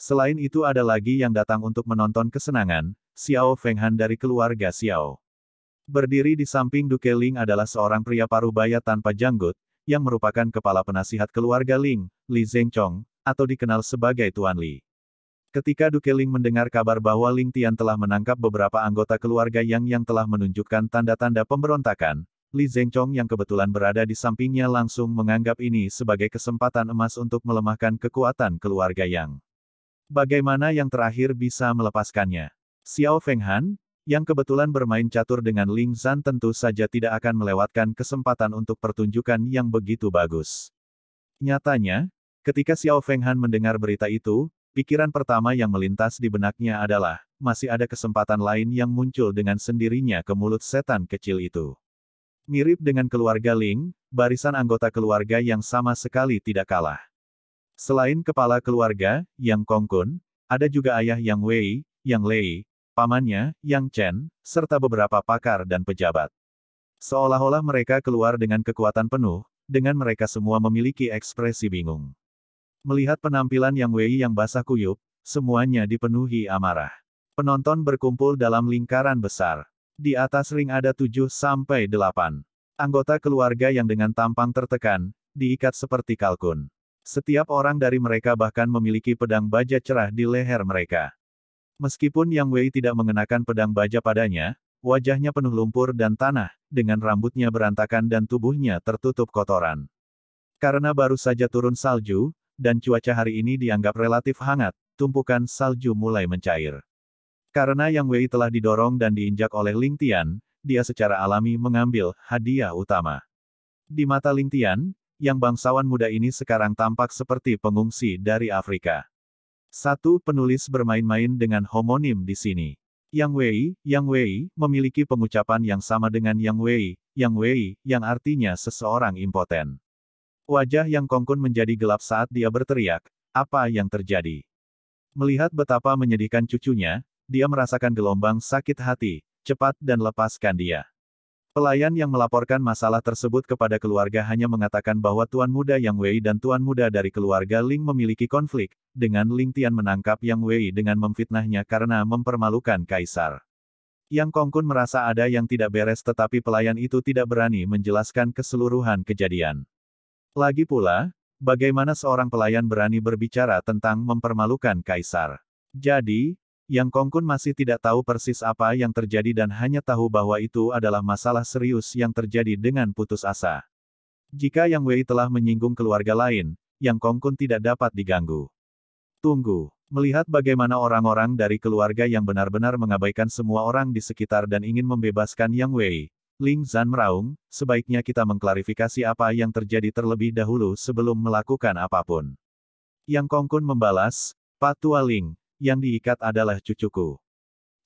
Selain itu ada lagi yang datang untuk menonton kesenangan, Xiao Fenghan dari keluarga Xiao. Berdiri di samping Duke Ling adalah seorang pria parubaya tanpa janggut, yang merupakan kepala penasihat keluarga Ling, Li Zhengchong, atau dikenal sebagai Tuan Li. Ketika Duke Ling mendengar kabar bahwa Ling Tian telah menangkap beberapa anggota keluarga Yang yang telah menunjukkan tanda-tanda pemberontakan, Li Zhengchong yang kebetulan berada di sampingnya langsung menganggap ini sebagai kesempatan emas untuk melemahkan kekuatan keluarga Yang. Bagaimana yang terakhir bisa melepaskannya? Xiao Fenghan, yang kebetulan bermain catur dengan Ling Zan tentu saja tidak akan melewatkan kesempatan untuk pertunjukan yang begitu bagus. Nyatanya, Ketika Xiao Fenghan mendengar berita itu, pikiran pertama yang melintas di benaknya adalah, masih ada kesempatan lain yang muncul dengan sendirinya ke mulut setan kecil itu. Mirip dengan keluarga Ling, barisan anggota keluarga yang sama sekali tidak kalah. Selain kepala keluarga, Yang Kongkun, ada juga ayah Yang Wei, Yang Lei, pamannya, Yang Chen, serta beberapa pakar dan pejabat. Seolah-olah mereka keluar dengan kekuatan penuh, dengan mereka semua memiliki ekspresi bingung. Melihat penampilan Yang Wei yang basah kuyup, semuanya dipenuhi amarah. Penonton berkumpul dalam lingkaran besar. Di atas ring ada tujuh sampai delapan anggota keluarga yang dengan tampang tertekan, diikat seperti kalkun. Setiap orang dari mereka bahkan memiliki pedang baja cerah di leher mereka. Meskipun Yang Wei tidak mengenakan pedang baja padanya, wajahnya penuh lumpur dan tanah, dengan rambutnya berantakan dan tubuhnya tertutup kotoran. Karena baru saja turun salju, dan cuaca hari ini dianggap relatif hangat, tumpukan salju mulai mencair. Karena Yang Wei telah didorong dan diinjak oleh Ling Tian, dia secara alami mengambil hadiah utama. Di mata Ling Tian, yang bangsawan muda ini sekarang tampak seperti pengungsi dari Afrika. Satu penulis bermain-main dengan homonim di sini. Yang Wei, Yang Wei, memiliki pengucapan yang sama dengan Yang Wei, Yang Wei, yang artinya seseorang impoten. Wajah yang kongkun menjadi gelap saat dia berteriak, apa yang terjadi? Melihat betapa menyedihkan cucunya, dia merasakan gelombang sakit hati, cepat dan lepaskan dia. Pelayan yang melaporkan masalah tersebut kepada keluarga hanya mengatakan bahwa Tuan Muda Yang Wei dan Tuan Muda dari keluarga Ling memiliki konflik, dengan Ling Tian menangkap Yang Wei dengan memfitnahnya karena mempermalukan kaisar. Yang Kongkun merasa ada yang tidak beres tetapi pelayan itu tidak berani menjelaskan keseluruhan kejadian. Lagi pula, bagaimana seorang pelayan berani berbicara tentang mempermalukan kaisar? Jadi, yang Kongkun masih tidak tahu persis apa yang terjadi dan hanya tahu bahwa itu adalah masalah serius yang terjadi dengan putus asa. Jika Yang Wei telah menyinggung keluarga lain, Yang Kongkun tidak dapat diganggu. Tunggu, melihat bagaimana orang-orang dari keluarga yang benar-benar mengabaikan semua orang di sekitar dan ingin membebaskan Yang Wei, Ling Zan meraung, sebaiknya kita mengklarifikasi apa yang terjadi terlebih dahulu sebelum melakukan apapun. Yang Kongkun membalas, Patua Ling, yang diikat adalah cucuku.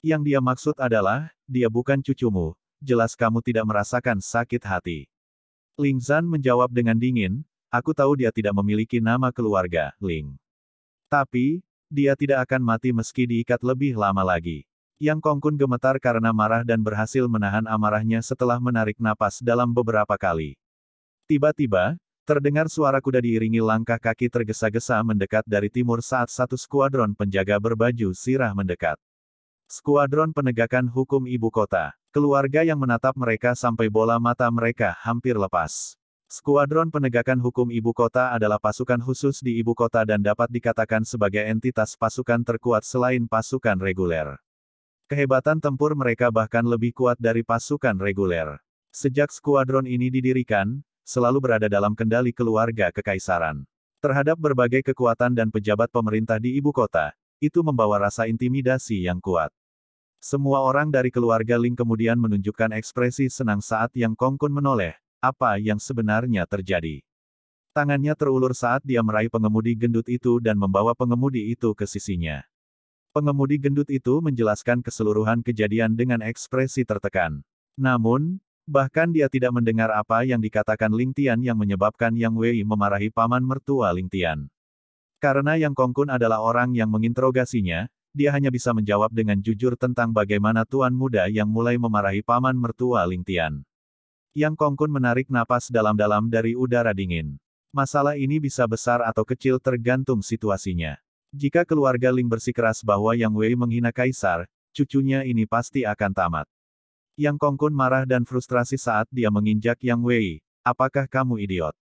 Yang dia maksud adalah, dia bukan cucumu, jelas kamu tidak merasakan sakit hati. Ling Zan menjawab dengan dingin, aku tahu dia tidak memiliki nama keluarga, Ling. Tapi, dia tidak akan mati meski diikat lebih lama lagi. Yang Kongkun gemetar karena marah dan berhasil menahan amarahnya setelah menarik napas dalam beberapa kali. Tiba-tiba, terdengar suara kuda diiringi langkah kaki tergesa-gesa mendekat dari timur saat satu skuadron penjaga berbaju sirah mendekat. Skuadron penegakan hukum ibu kota, keluarga yang menatap mereka sampai bola mata mereka hampir lepas. Skuadron Penegakan Hukum Ibu Kota adalah pasukan khusus di ibu kota dan dapat dikatakan sebagai entitas pasukan terkuat selain pasukan reguler. Kehebatan tempur mereka bahkan lebih kuat dari pasukan reguler. Sejak skuadron ini didirikan, selalu berada dalam kendali keluarga kekaisaran. Terhadap berbagai kekuatan dan pejabat pemerintah di ibu kota, itu membawa rasa intimidasi yang kuat. Semua orang dari keluarga Ling kemudian menunjukkan ekspresi senang saat Yang Kongkun menoleh, apa yang sebenarnya terjadi. Tangannya terulur saat dia meraih pengemudi gendut itu dan membawa pengemudi itu ke sisinya. Pengemudi gendut itu menjelaskan keseluruhan kejadian dengan ekspresi tertekan. Namun, bahkan dia tidak mendengar apa yang dikatakan Ling Tian yang menyebabkan Yang Wei memarahi paman mertua Ling Tian. Karena Yang Kongkun adalah orang yang menginterogasinya, dia hanya bisa menjawab dengan jujur tentang bagaimana tuan muda yang mulai memarahi paman mertua Ling Tian. Yang Kongkun menarik napas dalam-dalam dari udara dingin. Masalah ini bisa besar atau kecil tergantung situasinya. Jika keluarga Ling bersikeras bahwa Yang Wei menghina kaisar, cucunya ini pasti akan tamat. Yang Kongkun marah dan frustrasi saat dia menginjak Yang Wei. Apakah kamu idiot?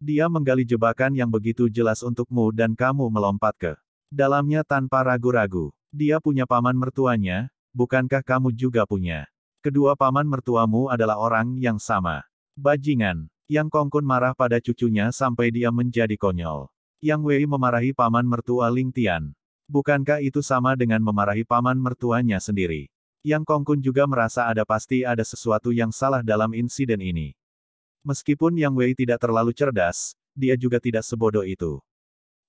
Dia menggali jebakan yang begitu jelas untukmu dan kamu melompat ke dalamnya tanpa ragu-ragu. Dia punya paman mertuanya, bukankah kamu juga punya? Kedua paman mertuamu adalah orang yang sama. Bajingan, Yang Kongkun marah pada cucunya sampai dia menjadi konyol. Yang Wei memarahi paman mertua Ling Tian. Bukankah itu sama dengan memarahi paman mertuanya sendiri? Yang Kongkun juga merasa ada pasti ada sesuatu yang salah dalam insiden ini. Meskipun Yang Wei tidak terlalu cerdas, dia juga tidak sebodoh itu.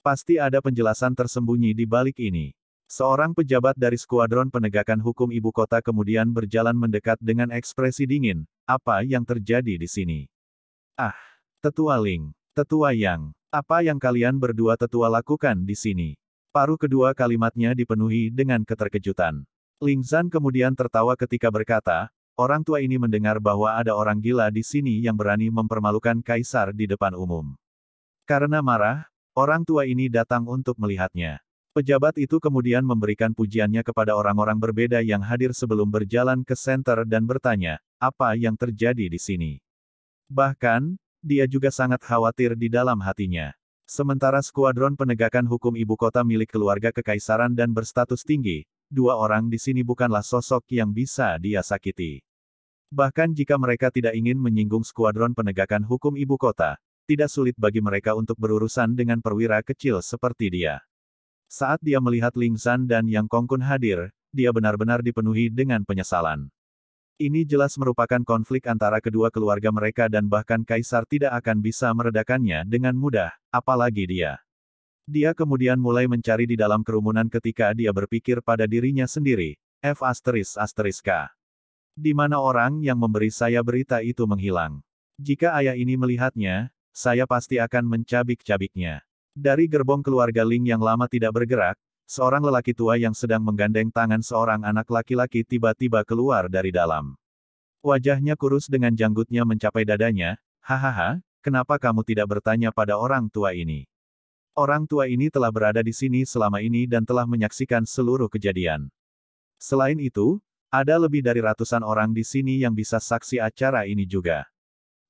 Pasti ada penjelasan tersembunyi di balik ini. Seorang pejabat dari skuadron penegakan hukum ibu kota kemudian berjalan mendekat dengan ekspresi dingin, apa yang terjadi di sini? Ah, Tetua Ling, Tetua Yang, apa yang kalian berdua tetua lakukan di sini? Paruh kedua kalimatnya dipenuhi dengan keterkejutan. Ling Zan kemudian tertawa ketika berkata, orang tua ini mendengar bahwa ada orang gila di sini yang berani mempermalukan kaisar di depan umum. Karena marah, orang tua ini datang untuk melihatnya. Pejabat itu kemudian memberikan pujiannya kepada orang-orang berbeda yang hadir sebelum berjalan ke senter dan bertanya, apa yang terjadi di sini? Bahkan, dia juga sangat khawatir di dalam hatinya. Sementara skuadron penegakan hukum ibu kota milik keluarga kekaisaran dan berstatus tinggi, dua orang di sini bukanlah sosok yang bisa dia sakiti. Bahkan jika mereka tidak ingin menyinggung skuadron penegakan hukum ibu kota, tidak sulit bagi mereka untuk berurusan dengan perwira kecil seperti dia. Saat dia melihat Ling San dan Yang Kongkun hadir, dia benar-benar dipenuhi dengan penyesalan. Ini jelas merupakan konflik antara kedua keluarga mereka dan bahkan Kaisar tidak akan bisa meredakannya dengan mudah, apalagi dia. Dia kemudian mulai mencari di dalam kerumunan ketika dia berpikir pada dirinya sendiri, F asteris asteris K. Di mana orang yang memberi saya berita itu menghilang. Jika ayah ini melihatnya, saya pasti akan mencabik-cabiknya. Dari gerbong keluarga Ling yang lama tidak bergerak, Seorang lelaki tua yang sedang menggandeng tangan seorang anak laki-laki tiba-tiba keluar dari dalam. Wajahnya kurus dengan janggutnya mencapai dadanya, hahaha, kenapa kamu tidak bertanya pada orang tua ini? Orang tua ini telah berada di sini selama ini dan telah menyaksikan seluruh kejadian. Selain itu, ada lebih dari ratusan orang di sini yang bisa saksi acara ini juga.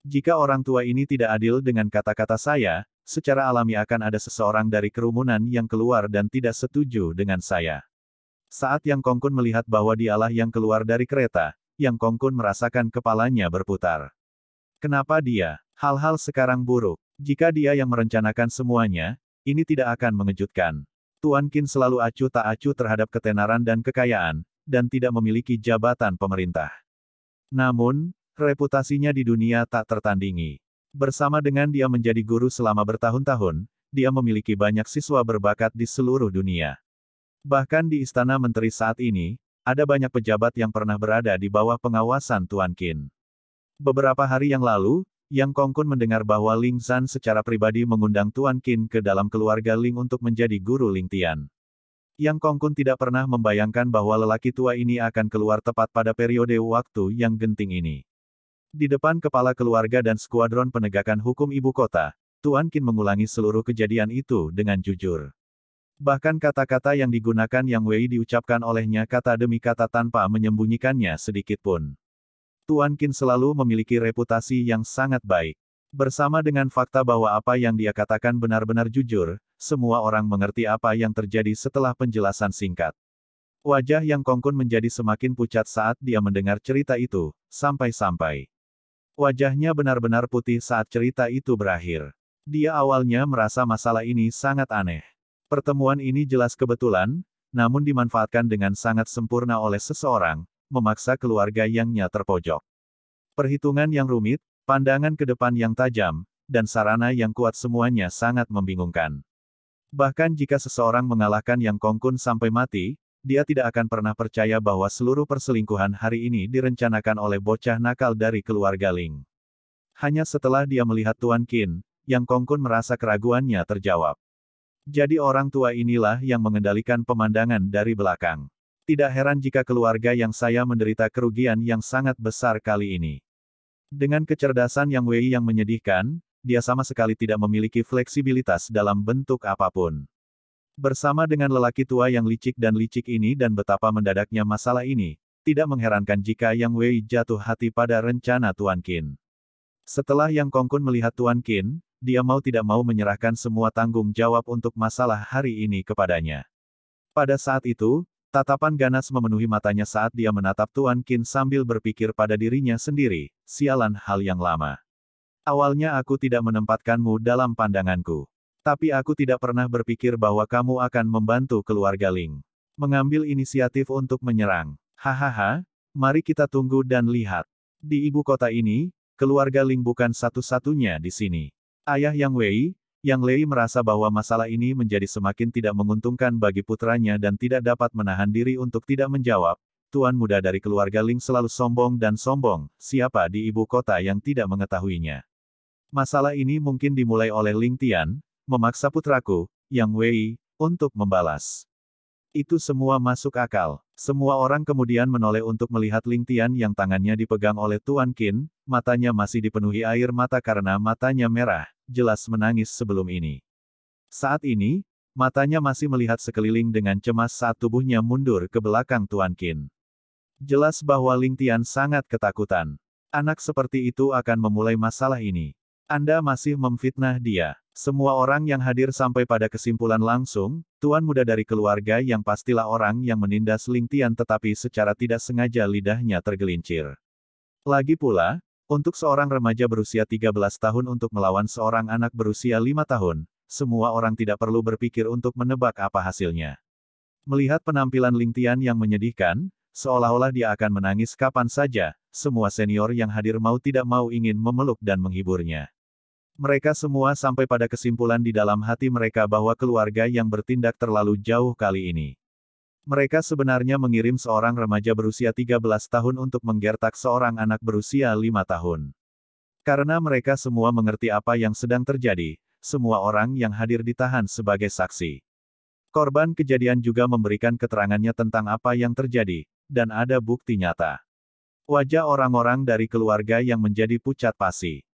Jika orang tua ini tidak adil dengan kata-kata saya, secara alami akan ada seseorang dari kerumunan yang keluar dan tidak setuju dengan saya. Saat Yang Kongkun melihat bahwa dialah yang keluar dari kereta, Yang Kongkun merasakan kepalanya berputar. Kenapa dia? Hal-hal sekarang buruk. Jika dia yang merencanakan semuanya, ini tidak akan mengejutkan. Tuan Kin selalu acuh tak acuh terhadap ketenaran dan kekayaan, dan tidak memiliki jabatan pemerintah. Namun, Reputasinya di dunia tak tertandingi. Bersama dengan dia menjadi guru selama bertahun-tahun, dia memiliki banyak siswa berbakat di seluruh dunia. Bahkan di istana menteri saat ini, ada banyak pejabat yang pernah berada di bawah pengawasan Tuan Qin. Beberapa hari yang lalu, Yang Kongkun mendengar bahwa Ling Zan secara pribadi mengundang Tuan Qin ke dalam keluarga Ling untuk menjadi guru Ling Tian. Yang Kongkun tidak pernah membayangkan bahwa lelaki tua ini akan keluar tepat pada periode waktu yang genting ini. Di depan kepala keluarga dan skuadron penegakan hukum ibu kota, Tuan Kin mengulangi seluruh kejadian itu dengan jujur. Bahkan kata-kata yang digunakan Yang Wei diucapkan olehnya kata demi kata tanpa menyembunyikannya sedikit pun. Tuan Kin selalu memiliki reputasi yang sangat baik. Bersama dengan fakta bahwa apa yang dia katakan benar-benar jujur, semua orang mengerti apa yang terjadi setelah penjelasan singkat. Wajah Yang Kongkun menjadi semakin pucat saat dia mendengar cerita itu, sampai-sampai Wajahnya benar-benar putih saat cerita itu berakhir. Dia awalnya merasa masalah ini sangat aneh. Pertemuan ini jelas kebetulan, namun dimanfaatkan dengan sangat sempurna oleh seseorang, memaksa keluarga yangnya terpojok. Perhitungan yang rumit, pandangan ke depan yang tajam, dan sarana yang kuat semuanya sangat membingungkan. Bahkan jika seseorang mengalahkan Yang Kongkun sampai mati, dia tidak akan pernah percaya bahwa seluruh perselingkuhan hari ini direncanakan oleh bocah nakal dari keluarga Ling. Hanya setelah dia melihat Tuan Qin, Yang Kongkun merasa keraguannya terjawab. Jadi orang tua inilah yang mengendalikan pemandangan dari belakang. Tidak heran jika keluarga yang saya menderita kerugian yang sangat besar kali ini. Dengan kecerdasan yang Wei yang menyedihkan, dia sama sekali tidak memiliki fleksibilitas dalam bentuk apapun. Bersama dengan lelaki tua yang licik dan licik ini dan betapa mendadaknya masalah ini, tidak mengherankan jika Yang Wei jatuh hati pada rencana Tuan Qin. Setelah Yang Kongkun melihat Tuan Qin, dia mau tidak mau menyerahkan semua tanggung jawab untuk masalah hari ini kepadanya. Pada saat itu, tatapan ganas memenuhi matanya saat dia menatap Tuan Qin sambil berpikir pada dirinya sendiri, sialan hal yang lama. Awalnya aku tidak menempatkanmu dalam pandanganku. Tapi aku tidak pernah berpikir bahwa kamu akan membantu keluarga Ling. Mengambil inisiatif untuk menyerang. Hahaha, mari kita tunggu dan lihat. Di ibu kota ini, keluarga Ling bukan satu-satunya di sini. Ayah Yang Wei, Yang Lei merasa bahwa masalah ini menjadi semakin tidak menguntungkan bagi putranya dan tidak dapat menahan diri untuk tidak menjawab. Tuan muda dari keluarga Ling selalu sombong dan sombong, siapa di ibu kota yang tidak mengetahuinya. Masalah ini mungkin dimulai oleh Ling Tian, memaksa putraku, Yang Wei, untuk membalas. Itu semua masuk akal. Semua orang kemudian menoleh untuk melihat Ling Tian yang tangannya dipegang oleh Tuan Qin, matanya masih dipenuhi air mata karena matanya merah, jelas menangis sebelum ini. Saat ini, matanya masih melihat sekeliling dengan cemas saat tubuhnya mundur ke belakang Tuan Qin. Jelas bahwa Ling Tian sangat ketakutan. Anak seperti itu akan memulai masalah ini. Anda masih memfitnah dia. Semua orang yang hadir sampai pada kesimpulan langsung, tuan muda dari keluarga yang pastilah orang yang menindas Ling Tian tetapi secara tidak sengaja lidahnya tergelincir. Lagi pula, untuk seorang remaja berusia 13 tahun untuk melawan seorang anak berusia 5 tahun, semua orang tidak perlu berpikir untuk menebak apa hasilnya. Melihat penampilan Ling Tian yang menyedihkan, seolah-olah dia akan menangis kapan saja, semua senior yang hadir mau tidak mau ingin memeluk dan menghiburnya. Mereka semua sampai pada kesimpulan di dalam hati mereka bahwa keluarga yang bertindak terlalu jauh kali ini. Mereka sebenarnya mengirim seorang remaja berusia 13 tahun untuk menggertak seorang anak berusia 5 tahun. Karena mereka semua mengerti apa yang sedang terjadi, semua orang yang hadir ditahan sebagai saksi. Korban kejadian juga memberikan keterangannya tentang apa yang terjadi, dan ada bukti nyata. Wajah orang-orang dari keluarga yang menjadi pucat pasi.